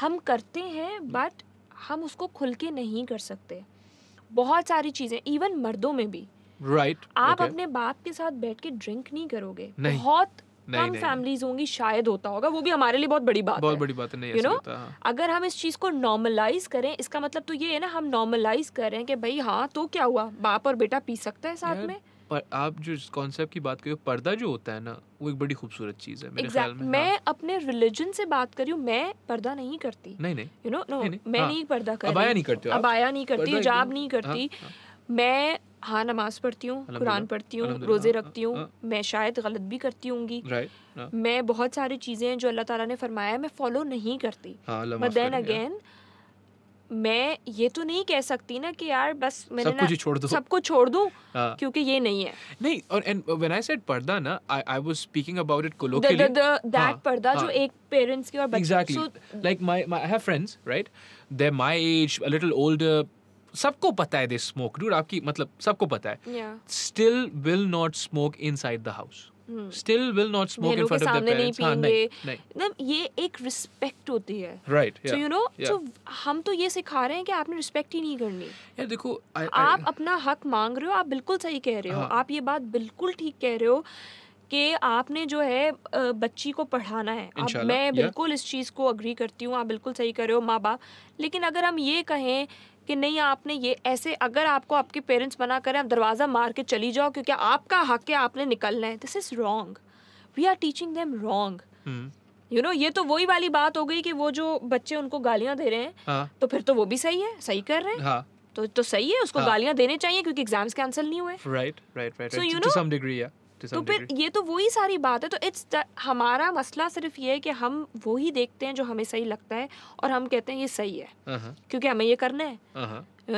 B: हम करते हैं बट हम्म। हम उसको खुल के नहीं कर सकते बहुत सारी चीज़ें इवन मर्दों में भी
A: राइट right, आप okay. अपने
B: बाप के साथ बैठ के ड्रिंक नहीं करोगे नहीं, बहुत कम फैमिलीज होंगी शायद होता होगा वो भी हमारे लिए बहुत बड़ी बात बहुत है। बड़ी बात नहीं यू नो हाँ। अगर हम इस चीज को नॉर्मलाइज करें इसका मतलब तो ये है ना हम नॉर्मलाइज कर रहे हैं कि भाई हाँ तो क्या हुआ बाप और बेटा पी सकता है साथ में
A: पर आप जो इस कॉन्सेप्ट की बात करिए पर्दा जो होता है ना वो एक बड़ी खूबसूरत चीज है मेरे
B: exactly. ख्याल में हाँ। मैं हाँ। अपने रिलीजन से बात करी हूँ मैं पर्दा नहीं करती नहीं नहीं यू नो नो मैं हाँ। नहीं पर्दा कर अबाया नहीं करती अबाया नहीं करती हिजाब नहीं करती मैं हाँ नमाज पढ़ती हूँ कुरान पढ़ती हूँ रोज़े रखती हूँ हाँ, हाँ। मैं शायद गलत भी करती हूँ हाँ। मैं बहुत सारी चीज़ें हैं जो अल्लाह ताला ने फरमाया मैं फॉलो नहीं करती
C: बट देन अगेन
B: मैं ये तो नहीं कह सकती ना कि यार बस मैंने सब कुछ छोड़ दूं सबको छोड़ दूं क्योंकि ये नहीं है
A: नहीं और एंड व्हेन आई सेड पर्दा ना I I was speaking about it colloquially that पर्दा जो
B: एक पेरेंट्स के और बच्चे so
A: like my I have friends right they my age a little older सबको पता है दे स्मोक डूड आपकी मतलब सबको पता है still will not smoke inside the house still will not smoke in front of their parents हां नहीं मतलब
B: ये एक रिस्पेक्ट होती है
A: right so you know so
B: हम तो ये सिखा रहे हैं कि आपने रिस्पेक्ट ही नहीं करनी यार देखो I, I, आप अपना हक मांग रहे हो आप बिल्कुल सही कह रहे हो हाँ. आप ये बात बिल्कुल ठीक कह रहे हो कि आपने जो है बच्ची को पढ़ाना है अब मैं बिल्कुल yeah. इस चीज़ को अग्री करती हूँ आप बिल्कुल सही कर रहे हो माँ बाप लेकिन अगर हम ये कहें कि नहीं आपने ये ऐसे अगर आपको आपके पेरेंट्स मना करें आप दरवाज़ा मार के चली जाओ क्योंकि आपका हक है आपने निकलना है this is wrong we are teaching them wrong you know ये तो वही वाली बात हो गई कि वो जो बच्चे उनको गालियां दे रहे हैं हाँ. तो फिर तो वो भी सही है सही कर रहे हैं हाँ. तो तो सही है उसको हाँ. गालियां देने चाहिए क्योंकि एग्जाम्स कैंसिल नहीं हुए
A: right right right so you know some degree या तो फिर
B: ये तो वही सारी बात है तो इट्स हमारा मसला सिर्फ ये है कि हम वही देखते हैं जो हमें सही लगता है और हम कहते हैं ये सही है uh-huh. क्योंकि हमें ये करना है
C: यू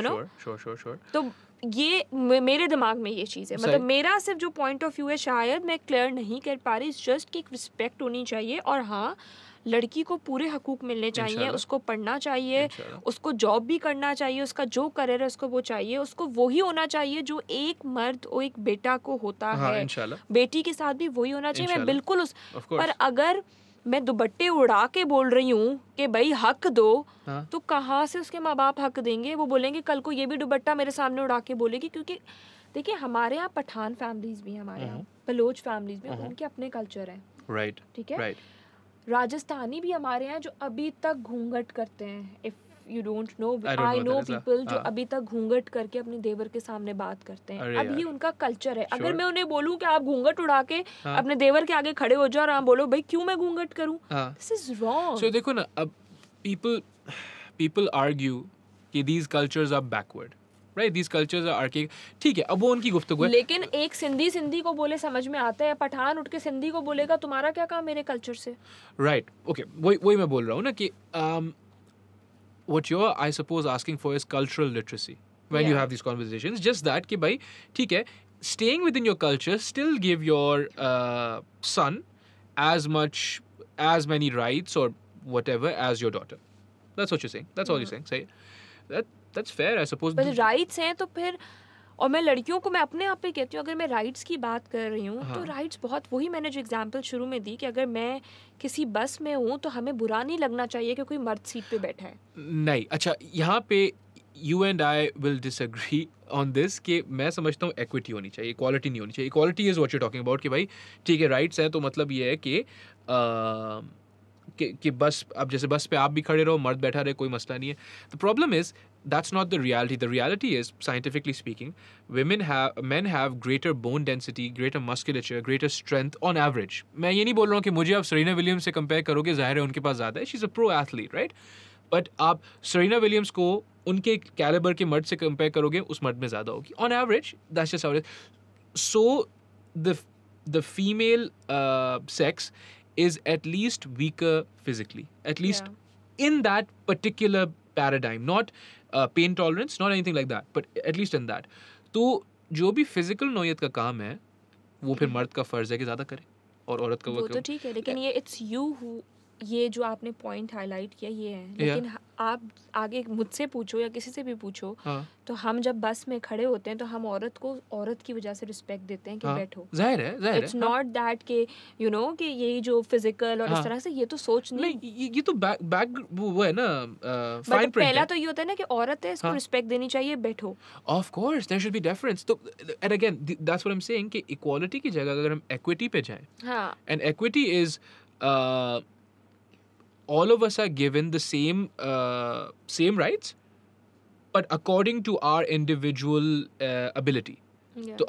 C: uh-huh. नो
B: तो ये मेरे दिमाग में ये चीज़ है मतलब मेरा सिर्फ जो पॉइंट ऑफ व्यू है शायद मैं क्लियर नहीं कर पा रही जस्ट कि एक रिस्पेक्ट होनी चाहिए और हाँ लड़की को पूरे हकूक मिलने चाहिए उसको पढ़ना चाहिए उसको जॉब भी करना चाहिए उसका जो करियर है उसको वो चाहिए उसको वही होना चाहिए जो एक मर्द और एक बेटा को होता हाँ, है बेटी के साथ भी वही होना चाहिए मैं बिल्कुल उस पर अगर मैं दुबट्टे उड़ा के बोल रही हूँ कि भाई हक दो हाँ? तो कहाँ से उसके माँ बाप हक देंगे वो बोलेंगे कल को ये भी दुबट्टा मेरे सामने उड़ा के बोलेगी क्योंकि देखिए हमारे यहाँ पठान फैमिलीज भी हैं हमारे हम्म। यहाँ बलोच फैमिलीज भी हम्म। उनके अपने कल्चर है राइट ठीक है राइट राजस्थानी भी हमारे हैं जो अभी तक घूंघट करते हैं if you don't know I know people जो हाँ। अभी तक घूंघट करके अपने देवर के सामने बात करते हैं अब ये उनका कल्चर है sure. अगर मैं उन्हें बोलूं कि आप घूंघट उड़ा के हाँ. अपने देवर के आगे खड़े हो जाओ और आप बोलो भाई क्यों मैं घूंघट करूं दिस इज रॉन्ग सो
A: देखो ना अब पीपल पीपल आर्ग्यू कि these cultures are backward right these cultures are archaic ठीक है अब वो उनकी गुफ्तगु है लेकिन
B: एक सिंधी सिंधी को बोले समझ में आता है पठान उठ के सिंधी को बोलेगा तुम्हारा क्या काम मेरे कल्चर से
A: राइट ओके वही वही मैं बोल रहा हूँ ना कि what you are I suppose asking for is cultural literacy when you have this conversation just that कि भाई ठीक है staying within your culture still give your son as much as many rights और whatever as your daughter that's what you saying that's all you saying सही that that's fair I suppose but
B: rights हैं तो फिर और मैं लड़कियों को मैं अपने आप पे कहती हूँ अगर मैं राइट्स की बात कर रही हूँ तो हाँ. तो राइट्स बहुत वही मैंने जो एग्जांपल शुरू में दी कि अगर मैं किसी बस में हूँ तो हमें बुरा नहीं लगना चाहिए कि कोई मर्द सीट पे बैठा है
A: नहीं अच्छा यहाँ पे you and I will disagree on this कि मैं समझता हूँ एक्विटी होनी चाहिए इक्वालिटी नहीं होनी चाहिए equality is what you talking about कि भाई ठीक है राइट्स हैं तो मतलब ये है कि, कि बस अब जैसे बस पे आप भी खड़े रहो मर्द बैठा रहे कोई मसला नहीं है the problem is that's not the reality. The reality is, scientifically speaking, women have men have greater bone density, greater musculature, greater strength on average. मैं ये नहीं बोल रहा हूँ कि मुझे आप सरीना विलियम्स से कंपेयर करोगे जाहिर है उनके पास ज़्यादा है she is a pro athlete right but आप सरीना विलियम्स को उनके कैलेबर के मर्द से कंपेयर करोगे उस मर्द में ज़्यादा होगी on average that's just average so the the female sex is at least weaker physically at least in that particular paradigm not pain tolerance not anything like that but at least in that तो जो भी फिजिकल नोयत का काम है वो फिर मर्द का फर्ज है कि ज़्यादा करे और औरत का वो, तो
B: ठीक है लेकिन ये इट्स यू हु ये जो आपने पॉइंट हाईलाइट किया ये है लेकिन yeah. आप आगे मुझसे पूछो या किसी से भी पूछो हाँ. तो हम जब बस में खड़े होते हैं तो हम औरत को औरत की वजह से रिस्पेक्ट देते हैं कि हाँ. बैठो जाहिर है जाहिर इट्स नॉट दैट के यू नो कि यही जो फिजिकल और हाँ. इस तरह से ये तो सोच नहीं, नहीं
A: ये, ये तो बैक वो है ना फाइन प्रिंट मतलब पहला
B: तो ये होता है ना कि औरत है इसको हाँ. रिस्पेक्ट देनी चाहिए बैठो
A: of course there should be difference तो and again that's what I am saying कि इक्वालिटी की जगह अगर हम इक्विटी पे जाएं हां and equity is all of us are given the same uh, same rights, but according to our individual uh, ability. So,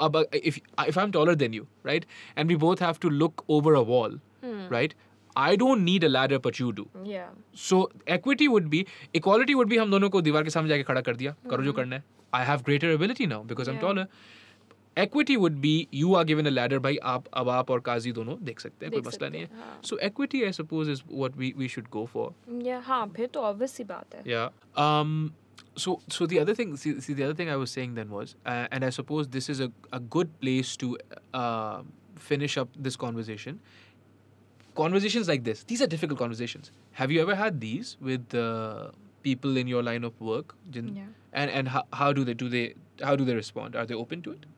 A: if if I'm taller than you, right, and we both have to look over a wall, hmm. right. I don't need a ladder, but you do. Yeah. So equity would be equality would be I have greater ability now because yeah. I'm taller. Equity would be you are given a ladder by आप अब आप और काजी दोनों देख सकते हैं कोई मसला नहीं है so equity I suppose is what we we should go um so so the other thing see, see the other thing i was saying then was uh, and i suppose this is a, a good place to uh, finish up this conversation conversations like this these are difficult conversations have you ever had these with uh, people in your line of work yeah. and and how, how do they do they how do they respond are they open to it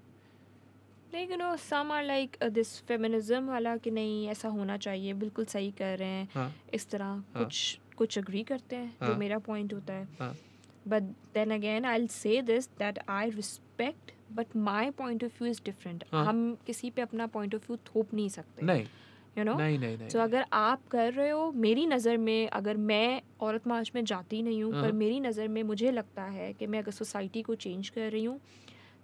B: लेकिन वो some are like this feminism वाला कि नहीं ऐसा होना चाहिए बिल्कुल सही कर रहे हैं हाँ. इस तरह हाँ. कुछ कुछ अग्री करते हैं हाँ. जो मेरा पॉइंट होता है but then again I say this that I respect but my point of view is different हम किसी पे अपना पॉइंट ऑफ व्यू थोप नहीं सकते नहीं यू नो तो अगर आप कर रहे हो मेरी नज़र में अगर मैं औरत मार्च में जाती नहीं हूँ पर हाँ। मेरी नज़र में मुझे लगता है कि मैं अगर सोसाइटी को चेंज कर रही हूँ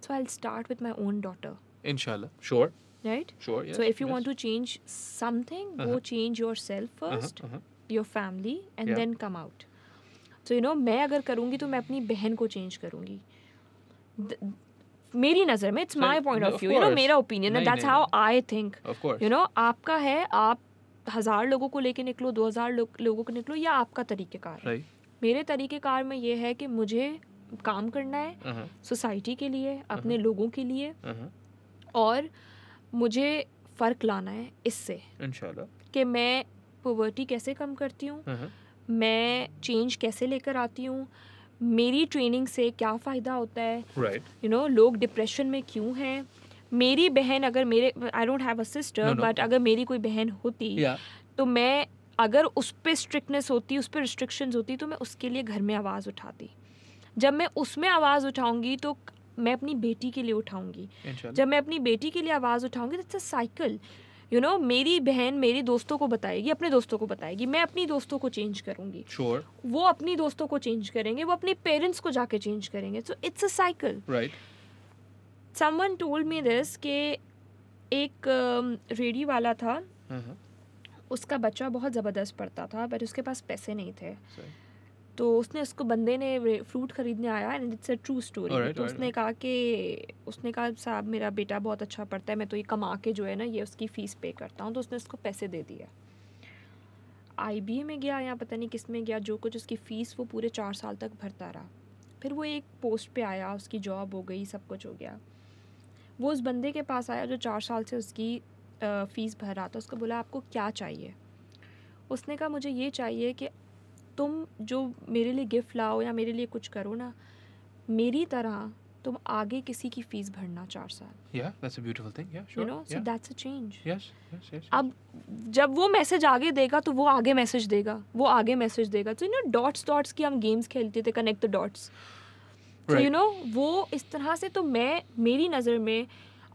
B: so I start with my own daughter
A: Inshallah. Sure.
B: Right? Sure, yes. So if you yes. want to change something, uh -huh. go change yourself first uh -huh. Uh-huh. your family, and yeah. then come out. So you know, mai agar karungi to mai apni behan ko change करूँगी. मेरी नज़र में it's my point of view you know मेरा ओपिनियन है that's how I think you know आपका है आप हज़ार लोगों को लेके निकलो दो हज़ार लो, लोगों को निकलो या आपका तरीक़ेकार right. मेरे तरीक़ेकार में ये है कि मुझे काम करना है सोसाइटी uh -huh. के लिए अपने uh -huh. लोगों के लिए uh -huh. और मुझे फ़र्क लाना है इससे कि मैं पोवर्टी कैसे कम करती हूँ
C: हम्म।
B: मैं चेंज कैसे लेकर आती हूँ मेरी ट्रेनिंग से क्या फ़ायदा होता है यू नो लोग डिप्रेशन में क्यों हैं मेरी बहन अगर मेरे I don't have a sister but अगर मेरी कोई बहन होती yeah. तो मैं अगर उस पर स्ट्रिक्टनेस होती उस पर रिस्ट्रिक्शंस होती तो मैं उसके लिए घर में आवाज़ उठाती जब मैं उसमें आवाज़ उठाऊंगी तो मैं अपनी बेटी के लिए उठाऊंगी जब मैं अपनी बेटी के लिए आवाज़ उठाऊंगी तो अ साइकिल यू नो मेरी बहन मेरी दोस्तों को बताएगी अपने दोस्तों को बताएगी मैं अपनी दोस्तों को चेंज करूंगी sure. वो अपनी दोस्तों को चेंज करेंगे वो अपने पेरेंट्स को जाके चेंज करेंगे so it's a cycle right someone told me this के एक रेडी um, वाला था uh-huh. उसका बच्चा बहुत ज़बरदस्त पढ़ता था बट उसके पास पैसे नहीं थे Sorry. तो उसने उसको बंदे ने फ्रूट खरीदने आया and it's a true story तो right, उसने right. कहा कि उसने कहा साहब मेरा बेटा बहुत अच्छा पढ़ता है मैं तो ये कमा के जो है ना ये उसकी फ़ीस पे करता हूँ तो उसने उसको पैसे दे दिए आई में गया या पता नहीं किस में गया जो कुछ उसकी फ़ीस वो पूरे चार साल तक भरता रहा फिर वो एक पोस्ट पे आया उसकी जॉब हो गई सब कुछ हो गया वो उस बंदे के पास आया जो चार साल से उसकी फ़ीस भर रहा था उसको बोला आपको क्या चाहिए उसने कहा मुझे ये चाहिए कि तुम जो मेरे लिए गिफ्ट लाओ या मेरे लिए कुछ करो ना मेरी तरह तुम आगे किसी की फीस भरना चार साल अब जब वो मैसेज आगे देगा तो वो आगे मैसेज देगा वो आगे मैसेज देगा तो यू नो डॉट्स डॉट्स की हम गेम्स खेलते थे कनेक्ट द डॉट्स तो यू नो वो इस तरह से तो मैं मेरी नज़र में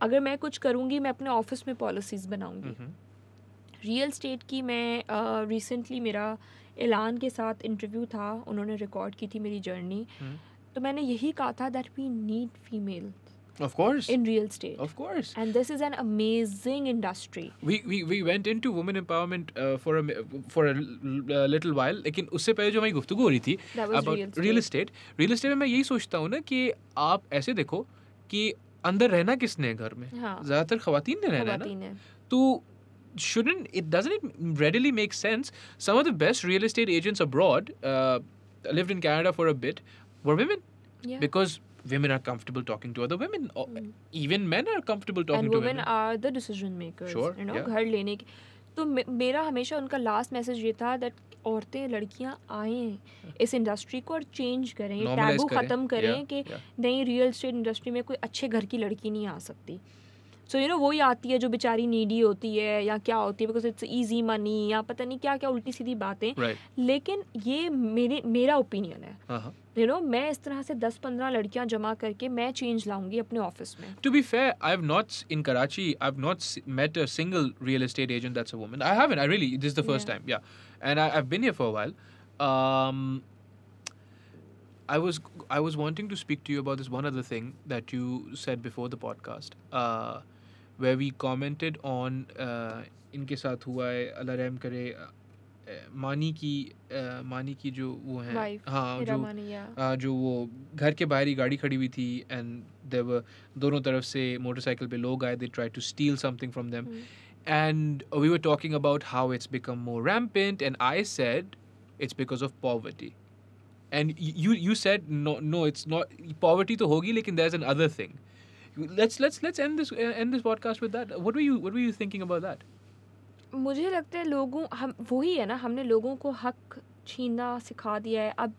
B: अगर मैं कुछ करूँगी मैं अपने ऑफिस में पॉलिसीज़ बनाऊँगी रियल स्टेट की मैं रिसेंटली uh, मेरा ऐलान के साथ इंटरव्यू था उन्होंने रिकॉर्ड की थी मेरी जर्नी तो मैंने यही कहा था that we need female Of course. In real estate. Of course. And this is an amazing industry.
A: We we, we went into women empowerment uh, for a for a uh, little while, लेकिन उससे पहले जो हमारी गुफ्तगु हो रही थी about real estate. Real estate में मैं यही सोचता हूँ ना कि आप ऐसे देखो कि अंदर रहना किसने है घर में हाँ. ज़्यादातर खातन ने रहना है ना तो shouldn't it doesn't it readily make sense? Some of the best real estate agents abroad uh, lived in Canada for a bit were women, yeah. because women are comfortable talking to other women. Mm. Even men are comfortable talking and to women. And women
B: are the decision makers. Sure. You know, yeah. ghar lene ke. तो मे, मेरा हमेशा उनका लास्ट मैसेज ये था दैट औरतें लड़कियां आए इस इंडस्ट्री को और चेंज करें टैबू ख़त्म करें, करें yeah, कि yeah. नहीं रियल स्टेट इंडस्ट्री में कोई अच्छे घर की लड़की नहीं आ सकती सो यू नो वही आती है जो बेचारी नीडी होती है या क्या होती है बिकॉज इट्स ईजी मनी या पता नहीं क्या क्या उल्टी सीधी बातें right. लेकिन ये मेरे मेरा ओपिनियन है uh-huh. you know, मैं इस तरह से दस पंद्रह लड़कियां जमा करके मैं चेंज लाऊंगी अपने ऑफिस में
A: to be fair I have not in Karachi I have not met a single real estate agent that's a woman I haven't I really this is the first time या and I have been here for a while um I was I was wanting to speak to you about this one other thing that you said before the podcast uh वे वी कॉमेंटेड ऑन इनके साथ हुआ है अल्लाह रहम करे मानी की आ, मानी की जो वो हैं हाँ जो आ, जो वो घर के बाहर ही गाड़ी खड़ी हुई थी एंड देव दोनों तरफ से मोटरसाइकिल पे लोग आए they try to steal something from them and we were talking about how it's become more rampant and I said it's because of poverty and you you said no no it's not poverty तो होगी लेकिन there is another thing let's let's let's end this end this podcast with that what were you what were you thinking about that
B: मुझे लगता है लोगों हम वही है ना हमने लोगों को हक छीना सिखा दिया है अब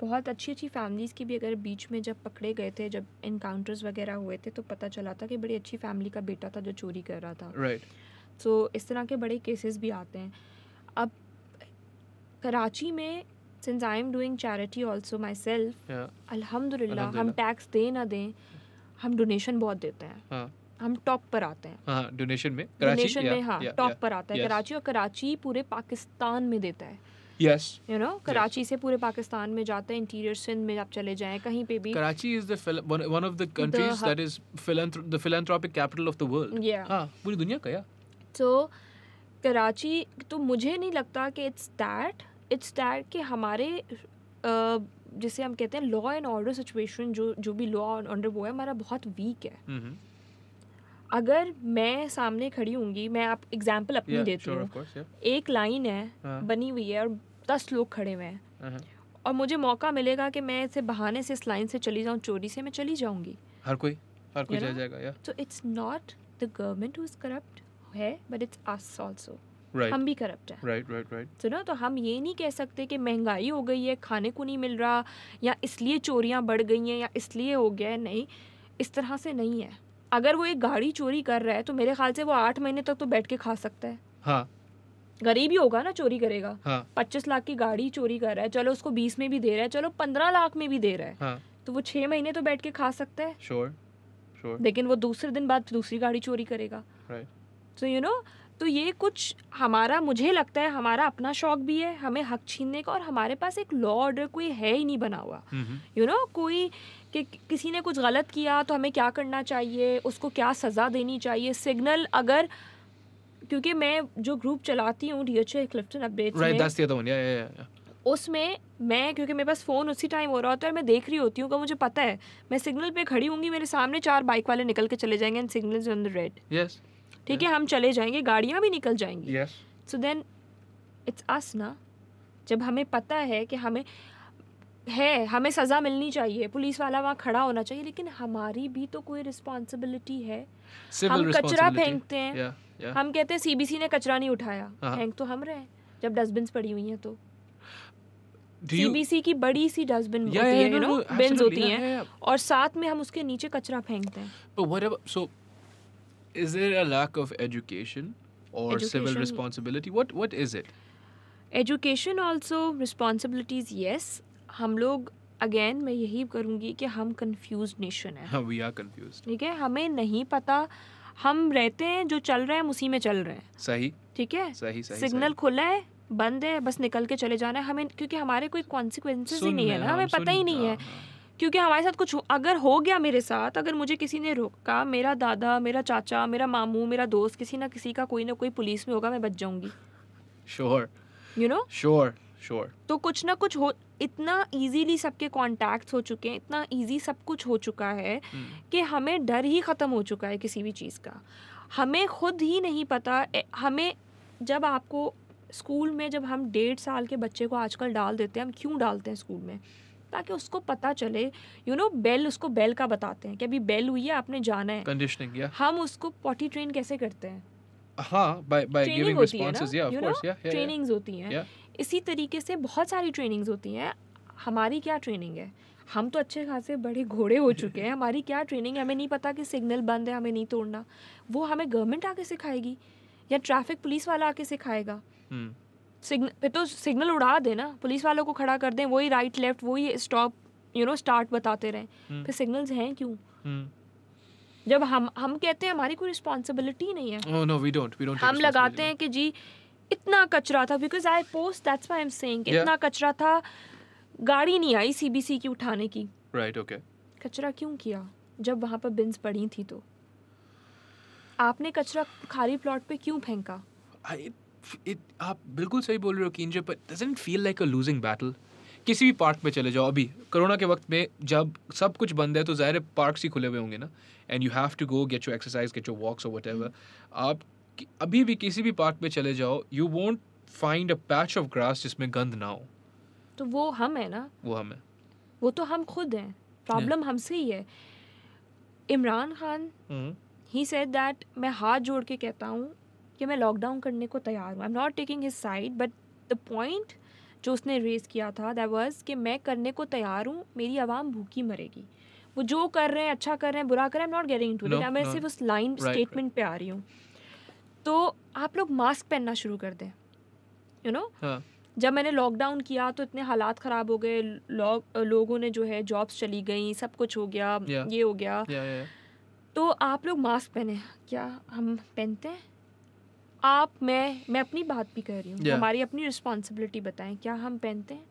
B: बहुत अच्छी अच्छी फैमिलीज़ की भी अगर बीच में जब पकड़े गए थे जब इनकाउंटर्स वगैरह हुए थे तो पता चला था कि बड़ी अच्छी फैमिली का बेटा था जो चोरी कर रहा था
C: राइट right.
B: सो so, इस तरह के बड़े केसेस भी आते हैं अब कराची में since I am doing charity also myself अलहमदिल्ला हम टैक्स दें ना दें हम डोनेशन बहुत देते हैं हाँ। हम टॉप पर आते
A: हैं डोनेशन हाँ, हाँ, में डोनेशन में हाँ टॉप पर आते हैं कराची
B: और कराची पूरे पाकिस्तान में देता है यस यू नो कराची से पूरे पाकिस्तान में जाते हैं इंटीरियर सिंध में आप चले जाएं कहीं पे भी
A: Karachi is the one of the countries that is the philanthropic capital of the world हां पूरी दुनिया का या
B: सो कराची तो मुझे नहीं लगता कि इट्स दैट इट्स दैट कि हमारे जिसे हम कहते हैं लॉ एंड ऑर्डर सिचुएशन जो जो भी लॉ ऑर्डर वो है हमारा बहुत वीक है mm-hmm. अगर मैं सामने खड़ी होंगी मैं आप एग्जाम्पल अपनी yeah, देती sure, हूँ yeah. एक लाइन है uh-huh. बनी हुई है और दस लोग खड़े हुए हैं uh-huh. और मुझे मौका मिलेगा कि मैं इसे बहाने से इस लाइन से चली जाऊँ चोरी से मैं चली जाऊँगी
A: हर कोई हर कोई जाएगा
B: so it's not the government who is corrupt है but it's us also right. हम भी करप्ट हैं राइट राइट राइट सुना तो हम ये नहीं कह सकते कि महंगाई हो गई है खाने को नहीं मिल रहा या इसलिए चोरियाँ बढ़ गई हैं या इसलिए हो गया है नहीं इस तरह से नहीं है अगर वो एक गाड़ी चोरी कर रहा है तो मेरे ख्याल से वो आठ महीने तक तो बैठ के खा सकता है हाँ गरीब ही होगा ना चोरी करेगा हाँ. पच्चीस लाख की गाड़ी चोरी कर रहा है चलो उसको बीस में भी दे रहा है चलो पंद्रह लाख में भी दे रहा है हाँ. तो वो छह महीने तो बैठ के खा सकता है
C: श्योर sure. Sure sure. लेकिन
B: वो दूसरे दिन बाद दूसरी गाड़ी चोरी करेगा सो यू नो तो ये कुछ हमारा मुझे लगता है हमारा अपना शौक भी है हमें हक छीनने का और हमारे पास एक लॉ ऑर्डर कोई है ही नहीं बना हुआ you hmm, no hmm. you know, कोई कि किसी ने कुछ गलत किया तो हमें क्या करना चाहिए उसको क्या सज़ा देनी चाहिए सिग्नल अगर क्योंकि मैं जो ग्रुप चलाती हूँ डी एच क्लिफ्टन
A: अपडेट
B: उसमें मैं क्योंकि मेरे पास फ़ोन उसी टाइम हो रहा होता है मैं देख रही होती हूँ मुझे पता है मैं सिग्नल पे खड़ी होंगी मेरे सामने चार बाइक वाले निकल के चले जाएंगे and signal on the red yes ठीक है हम चले जाएंगे गाड़ियाँ भी निकल जाएंगी सो देन इट्स अस ना जब हमें पता है कि हमें है हमें सज़ा मिलनी चाहिए पुलिस वाला वहाँ खड़ा होना चाहिए लेकिन हमारी भी तो कोई रिस्पॉन्सिबिलिटी है
A: Civil हम कचरा फेंकते हैं yeah, yeah. हम
B: कहते हैं सीबीसी ने कचरा नहीं उठाया uh-huh. फेंक तो हम रहे जब डस्टबिन पड़ी हुई हैं तो सीबीसी you... की बड़ी सी डस्टबिन yeah, होती yeah, है यू नो बिन्स होती हाँ, हैं और साथ में हम उसके नीचे कचरा फेंकते
A: हैं is there a lack of education or education, civil responsibility? What what is it?
B: Education also responsibilities yes. hum log again मैं यही करूँगी कि हम कंफ्यूज नेशन
A: है वी आर कंफ्यूज
B: ठीक है हमें नहीं पता हम रहते हैं जो चल रहे हैं उसी में चल रहे हैं सही ठीक है सही सही सिग्नल खुला है बंद है बस निकल के चले जाना है हमें क्योंकि हमारे कोई कॉन्सिक्वेंसेस ही नहीं है ना हाँ, हमें पता ही नहीं है हाँ, हाँ। क्योंकि हमारे साथ कुछ अगर हो गया मेरे साथ अगर मुझे किसी ने रोका मेरा दादा मेरा चाचा मेरा मामू मेरा दोस्त किसी ना किसी का कोई ना कोई पुलिस में होगा मैं बच जाऊंगी sure you know
A: sure sure
B: तो कुछ ना कुछ हो इतना इजीली सबके कॉन्टेक्ट हो चुके हैं इतना ईजी सब कुछ हो चुका है hmm. कि हमें डर ही ख़त्म हो चुका है किसी भी चीज़ का हमें खुद ही नहीं पता हमें जब आपको स्कूल में जब हम डेढ़ साल के बच्चे को आजकल डाल देते हैं हम क्यों डालते हैं स्कूल में ताकि उसको पता चले यू नो बेल उसको बेल का बताते हैं कि अभी बेल हुई है आपने जाना है
A: कंडीशनिंग या
B: हम उसको पॉटी ट्रेन कैसे करते हैं
A: हाँ बाय बाय गिविंग रिस्पांसेस या ऑफ कोर्स या
B: ट्रेनिंग्स होती हैं yeah. इसी तरीके से बहुत सारी ट्रेनिंग्स होती हैं हमारी क्या ट्रेनिंग है हम तो अच्छे खासे बड़े घोड़े हो चुके हैं हमारी क्या ट्रेनिंग है हमें नहीं पता कि सिग्नल बंद है हमें नहीं तोड़ना वो हमें गवर्नमेंट आके सिखाएगी या ट्रैफिक पुलिस वाला आके सिखाएगा hmm. सिग्नल फिर तो सिग्नल उड़ा दे ना पुलिस वालों को खड़ा कर दें वही राइट लेफ्ट वही स्टॉप यू नो स्टार्ट बताते रहें हम्म। फिर सिग्नल्स हैं क्यों
C: हम्म।
B: जब हम हम कहते हैं हमारी कोई रिस्पॉन्सिबिलिटी नहीं है oh,
A: no, we don't, we don't हम लगाते हैं
B: कि जी इतना कचरा था because I post that's I am saying इतना कचरा था गाड़ी नहीं आई सीबीसी की उठाने की राइट ओके कचरा क्यों किया जब वहाँ पर बिन्स पड़ी थी तो आपने कचरा खाली प्लॉट पे क्यों फेंका
A: it, आप बिल्कुल सही बोल रहे हो Kinjo but doesn't feel like a losing battle किसी भी पार्क में चले जाओ अभी कोरोना के वक्त में जब सब कुछ बंद है तो ज़ाहिर है पार्क ही खुले हुए होंगे ना and you have to go get your exercise get your walks और वट एवर आप अभी भी किसी भी पार्क में चले जाओ you won't find a patch of grass जिसमें गंद ना हो
B: तो वो हम है ना वो हम है वो तो हम खुद हैं प्रॉब्लम yeah. हमसे ही है इमरान खान ही सेड दैट मैं हाथ जोड़ के कहता हूँ कि मैं लॉकडाउन करने को तैयार हूँ I am not taking his side but the point जो उसने रेज किया था दैट वाज कि मैं करने को तैयार हूँ मेरी आवाम भूखी मरेगी वो जो कर रहे हैं अच्छा कर रहे हैं बुरा कर रहे हैं एम नॉट गेटिंग टू मैं सिर्फ उस लाइन स्टेटमेंट पे आ रही हूँ तो आप लोग मास्क पहनना शुरू कर दें यू नो हाँ। जब मैंने लॉकडाउन किया तो इतने हालात ख़राब हो गए लोग लोगों ने जो है जॉब्स चली गई सब कुछ हो गया yeah. ये हो गया yeah,
C: yeah,
B: तो आप लोग मास्क पहने क्या हम पहनते हैं आप मैं मैं अपनी बात भी कर रही हूँ yeah. हमारी अपनी रिस्पॉन्सिबिलिटी बताएं क्या हम पहनते हैं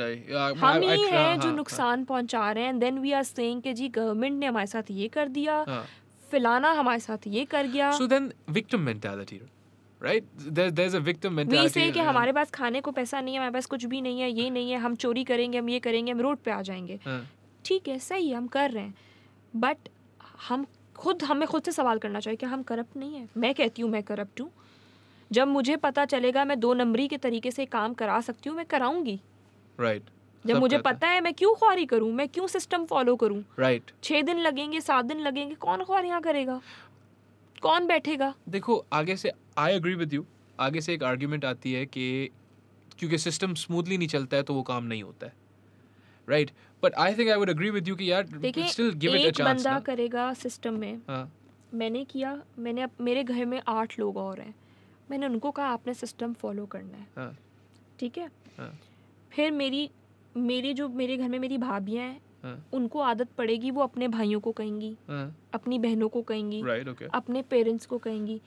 A: नहीं हम ही हैं हाँ, जो हाँ। नुकसान
B: हाँ, पहुंचा रहे हैं देन वी आर सेइंग कि जी गवर्नमेंट ने हमारे साथ ये कर दिया हाँ. फिलाना हमारे साथ ये कर गया so
A: then victim mentality right there there is a victim mentality we say कि हमारे
B: पास खाने को पैसा नहीं है हमारे पास कुछ भी नहीं है ये नहीं है हम चोरी करेंगे हम ये करेंगे हम रोड पे आ जाएंगे हाँ। ठीक है सही हम कर रहे हैं बट हम खुद हमें खुद से सवाल करना चाहिए कि हम करप्ट नहीं है मैं कहती हूँ मैं करप्ट हूँ जब मुझे पता चलेगा मैं दो नंबरी के तरीके से काम करा सकती हूँ मैं कराऊंगी
A: राइट right. जब मुझे पता
B: है मैं क्यों ख्वारी करूँ मैं क्यों सिस्टम फॉलो करूँ राइट right. छह दिन लगेंगे सात दिन लगेंगे कौन ख्वारियाँ करेगा कौन बैठेगा
A: देखो आगे से आई एग्री विद यू आगे से एक आर्ग्यूमेंट आती है कि क्योंकि सिस्टम स्मूथली नहीं चलता है तो वो काम नहीं होता है right but I think I would agree with you कि यार still give it a chance बंदा
B: करेगा सिस्टम में हाँ. मैंने किया मैंने मेरे घर में आठ लोग और हैं मैंने उनको कहा आपने सिस्टम फॉलो करना है हाँ। ठीक है हाँ। फिर मेरी मेरे जो मेरे घर में मेरी भाभियाँ हैं हाँ। उनको आदत पड़ेगी वो अपने भाइयों को कहेंगी अपनी बहनों को कहेंगी right, okay. अपने पेरेंट्स को कहेंगी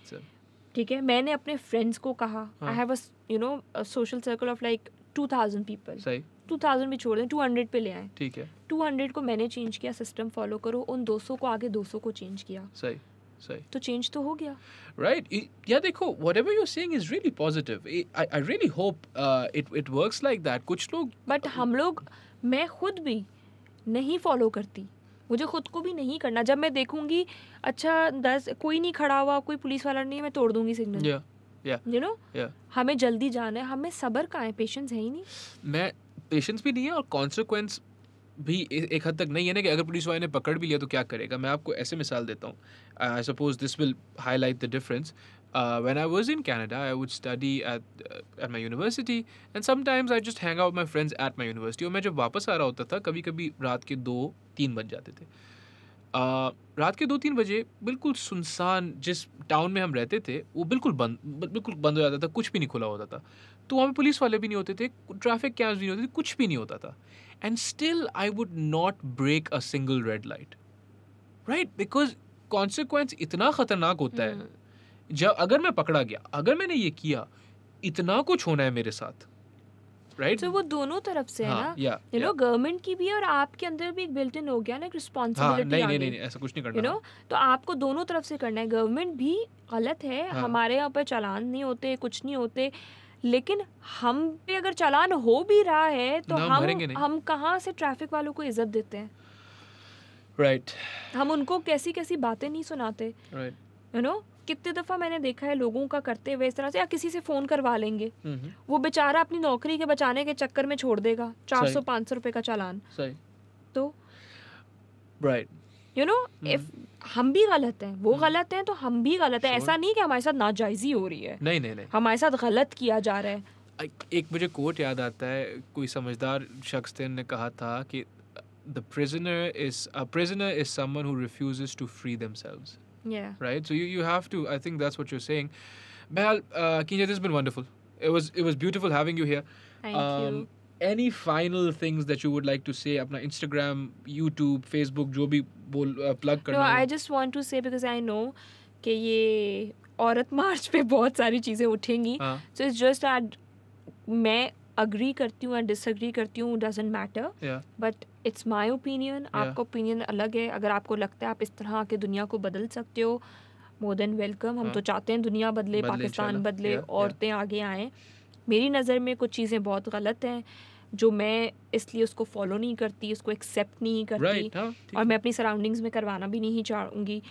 B: ठीक है मैंने अपने फ्रेंड्स को कहा I have you know social circle of like two thousand people two thousand भी छोड़ दें टू हंड्रेड पे ले आए ठीक है टू हंड्रेड को मैंने चेंज किया सिस्टम फॉलो करो उन दो सौ को आगे दो सौ को चेंज किया
A: सही सही
B: तो चेंज तो हो गया
A: राइट right. या देखो whatever you're seeing is really positive I really hope it it work like that कुछ लोग
B: बट हम लोग मैं खुद भी नहीं फॉलो करती मुझे खुद को भी नहीं करना जब मैं देखूंगी अच्छा दस कोई नहीं खड़ा हुआ कोई पुलिस वाला नहीं मैं तोड़ दूंगी सिग्नल या या यू नो हमें जल्दी जाना है हमें सबर का है पेशेंस है ही नहीं
A: मैं पेशेंस भी नहीं है और कॉन्सिक्वेंस भी एक हद तक नहीं है ना कि अगर पुलिस वाले ने पकड़ भी लिया तो क्या करेगा मैं आपको ऐसे मिसाल देता हूँ I suppose this will highlight the difference when I was in Canada I would study at at my university and sometimes I just hang out my friends at my university और मैं जब वापस आ रहा होता था कभी कभी रात के दो तीन बज जाते थे uh, रात के दो तीन बजे बिल्कुल सुनसान जिस टाउन में हम रहते थे वो बिल्कुल बंद बिल्कुल बंद हो जाता था कुछ भी नहीं खुला होता था तो वहाँ पे पुलिस वाले भी नहीं होते थे ट्रैफिक कैम्स भी नहीं होते थे कुछ भी नहीं होता था and still I would not break a single red light right because consequence इतना खतरनाक होता है हम्म। जब अगर मैं पकड़ा गया अगर मैंने ये किया इतना कुछ होना है मेरे साथ
B: राइट right? तो so, वो दोनों तरफ से हाँ, है ना यू नो गवर्नमेंट की भी और आपके अंदर भी एक बिल्ट इन हो गया ना एक रिस्पॉन्सिबिलिटी हाँ, नहीं, नहीं, नहीं नहीं ऐसा
A: कुछ नहीं करना यू you नो know?
B: तो आपको दोनों तरफ से करना है गवर्नमेंट भी गलत है हाँ. हमारे यहाँ पर चालान नहीं होते कुछ नहीं होते लेकिन हम पे अगर चालान हो भी रहा है तो हम हम कहाँ से ट्रैफिक वालों को इज्जत देते हैं
A: राइट right.
B: हम उनको कैसी कैसी बातें नहीं सुनाते यू नो कितने दफ़ा मैंने देखा है लोगों का करते हुए इस तरह से या किसी से फ़ोन करवा लेंगे mm-hmm. वो बेचारा अपनी नौकरी के बचाने के चक्कर में छोड़ देगा चार सौ पाँच सौ रुपये का चालान सही तो right right. You know if हम भी गलत हैं वो गलत हैं तो हम भी गलत हैं sure. ऐसा नहीं कि हमारे साथ नाजायजी हो रही है नहीं नहीं नहीं हमारे साथ गलत किया जा रहा है
A: एक मुझे कोट याद आता है कोई समझदार शख्स थे ने कहा था कि the prisoner is a prisoner is someone who refuses to free themselves yeah right so you you have to i think that's what you're saying Behal, uh, Kinja, this has been wonderful it was it was beautiful having you here thank um, you any final things that you would like to say अपना इंस्टाग्राम यूट्यूब फेसबुक जो भी बोल प्लग करना
B: I just want to say because I know कि ये औरत मार्च पे बहुत सारी चीज़ें उठेंगी सो इट्स जस्ट एट मैं अग्री करती हूँ एंड डिसअग्री करती हूँ doesn't matter but it's my opinion आपका ओपिनियन अलग है अगर आपको लगता है आप इस तरह आके दुनिया को बदल सकते हो मोर देन वेलकम हम हाँ। तो चाहते हैं दुनिया बदले, बदले पाकिस्तान बदले औरतें आगे आएँ मेरी नज़र में कुछ चीज़ें बहुत गलत हैं जो मैं इसलिए उसको फॉलो नहीं करती उसको एक्सेप्ट नहीं करती right, हाँ, और मैं अपनी सराउंडिंग्स में करवाना भी नहीं चाहूँगी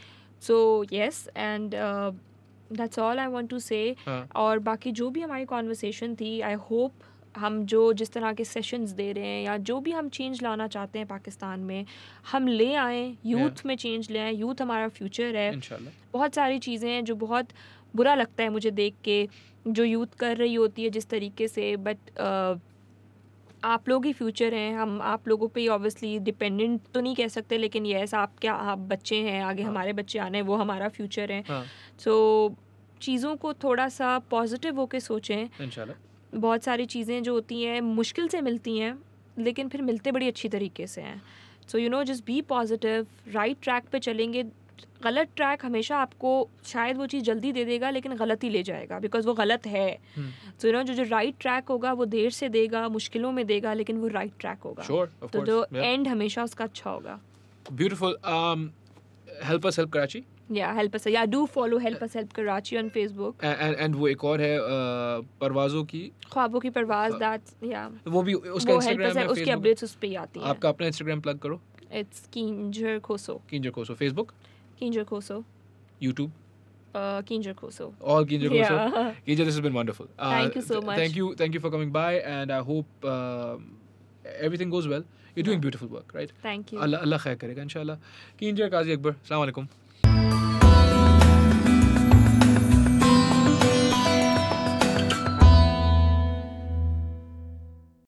B: so yes and that's all I want to say और बाकी जो भी हमारी कॉन्वर्सेशन थी आई होप हम जो जिस तरह के सेशंस दे रहे हैं या जो भी हम चेंज लाना चाहते हैं पाकिस्तान में हम ले आए यूथ yeah. में चेंज ले आए यूथ हमारा फ्यूचर है बहुत सारी चीज़ें हैं जो बहुत बुरा लगता है मुझे देख के जो यूथ कर रही होती है जिस तरीके से बट आप लोग ही फ्यूचर हैं हम आप लोगों पे ऑब्वियसली डिपेंडेंट तो नहीं कह सकते लेकिन यस आप क्या आप बच्चे हैं आगे हाँ. हमारे बच्चे आने वो हमारा फ्यूचर है सो हाँ. so, चीज़ों को थोड़ा सा पॉजिटिव होके सोचें बहुत सारी चीज़ें जो होती हैं मुश्किल से मिलती हैं लेकिन फिर मिलते बड़ी अच्छी तरीके से हैं so you know just be positive right track पे चलेंगे गलत ट्रैक हमेशा आपको शायद वो चीज़ जल्दी दे देगा लेकिन गलत ही ले जाएगा बिकॉज वो गलत है तो यू नो जो जो राइट ट्रैक होगा वो देर से देगा मुश्किलों में देगा लेकिन वो राइट ट्रैक होगा sure,
A: तो जो एंड
B: yeah. हमेशा उसका अच्छा होगा
A: beautiful help us help Karachi
B: या हेल्प अस या do follow help us help Karachi on Facebook
A: and and वो एक और है uh, परवाजों की
B: ख्वाबों की परवाज दैट या
A: वो भी उसका इंस्टाग्राम है उसकी अपडेट्स
B: उस पे आती है आपका
A: अपना इंस्टाग्राम प्लग करो
B: it's Kinjo Koso
A: Kinjo Koso Facebook
B: Kinjo Koso. YouTube. Uh, Kinjo Koso. All Kinjo Koso. Yeah. Kinjo, this has been wonderful. Uh, thank you so much. Th- thank you,
A: thank you for coming by, and I hope um, everything goes well. You're doing yeah. beautiful work, right? Thank you. Allah, Allah khair karega, inshallah. Kinjo Kazi Akbar. Assalamu alaikum.